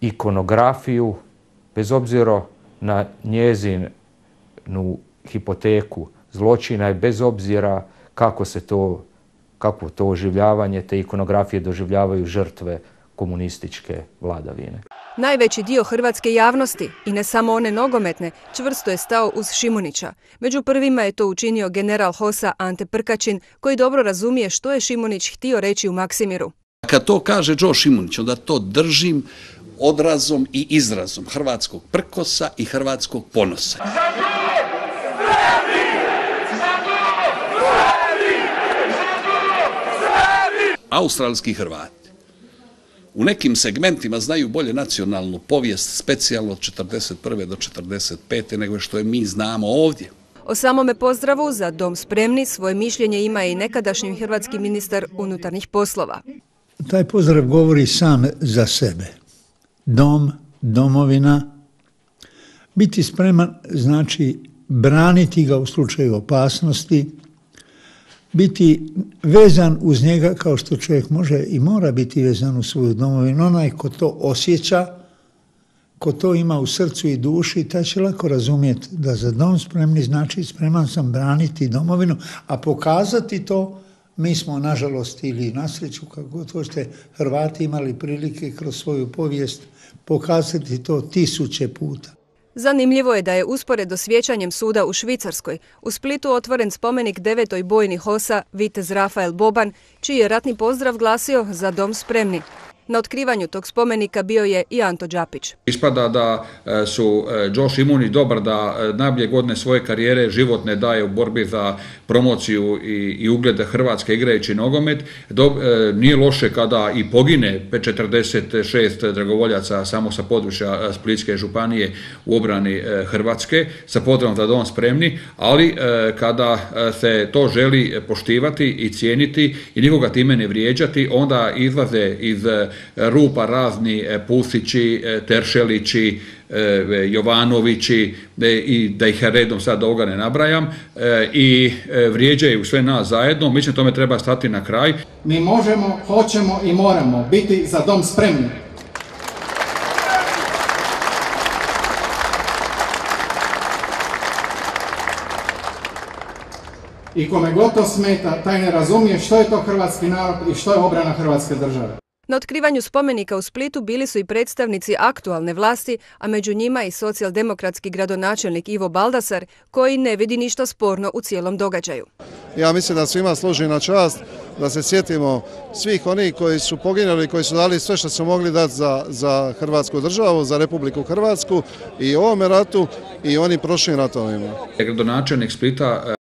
ikonografiju, bez obzira na njezinu hipoteku zločina i bez obzira kako se to, kako to oživljavanje te ikonografije doživljavaju žrtve komunističke vladavine. Najveći dio hrvatske javnosti, i ne samo one nogometne, čvrsto je stao uz Šimunića. Među prvima je to učinio general Hosa Ante Prkačin, koji dobro razumije što je Šimunić htio reći u Maksimiru. Kad to kaže Đo Šimunić, onda to držim odrazom i izrazom hrvatskog prkosa i hrvatskog ponosa. Australski Hrvati u nekim segmentima znaju bolje nacionalnu povijest, specijalno od 41. do 45. nego što je mi znamo ovdje. O samome pozdravu za Dom spremni svoje mišljenje ima i nekadašnji hrvatski ministar unutarnjih poslova. Taj pozdrav govori sam za sebe dom, domovina. Biti spreman znači braniti ga u slučaju opasnosti, biti vezan uz njega kao što čovjek može i mora biti vezan u svoju domovinu. Onaj ko to osjeća, ko to ima u srcu i duši, taj će lako razumjeti da za dom spremni znači spreman sam braniti domovinu, a pokazati to mi smo, nažalost, ili nasreću, kako god hoćete, Hrvati imali prilike kroz svoju povijest pokazati to tisuće puta. Zanimljivo je da je uspored osvjećanjem suda u Švicarskoj u Splitu otvoren spomenik devetoj bojni hosa Vitez Rafael Boban, čiji je ratni pozdrav glasio za dom spremni. Na otkrivanju tog spomenika bio je i Anto Đapić. Ispada da e, su e, Josh i dobar da e, najbolje godine svoje karijere životne daje u borbi za promociju i, ugled Hrvatske igrajući nogomet. nije loše kada i pogine 46 dragovoljaca samo sa područja Splitske županije u obrani Hrvatske sa potrebom za dom spremni, ali kada se to želi poštivati i cijeniti i nikoga time ne vrijeđati, onda izlaze iz rupa razni e, Pusići, e, Teršelići, e, Jovanovići i da ih redom sad ovoga ne nabrajam i vrijeđaju sve nas zajedno, mi ćemo tome treba stati na kraj. Mi možemo, hoćemo i moramo biti za dom spremni. I kome god smeta, taj ne razumije što je to hrvatski narod i što je obrana hrvatske države. Na otkrivanju spomenika u Splitu bili su i predstavnici aktualne vlasti, a među njima i socijaldemokratski gradonačelnik Ivo Baldasar, koji ne vidi ništa sporno u cijelom događaju. Ja mislim da svima služi na čast da se sjetimo svih onih koji su poginuli, koji su dali sve što su mogli dati za, za Hrvatsku državu, za Republiku Hrvatsku i ovome ratu i onim prošlim ratovima. Gradonačelnik Splita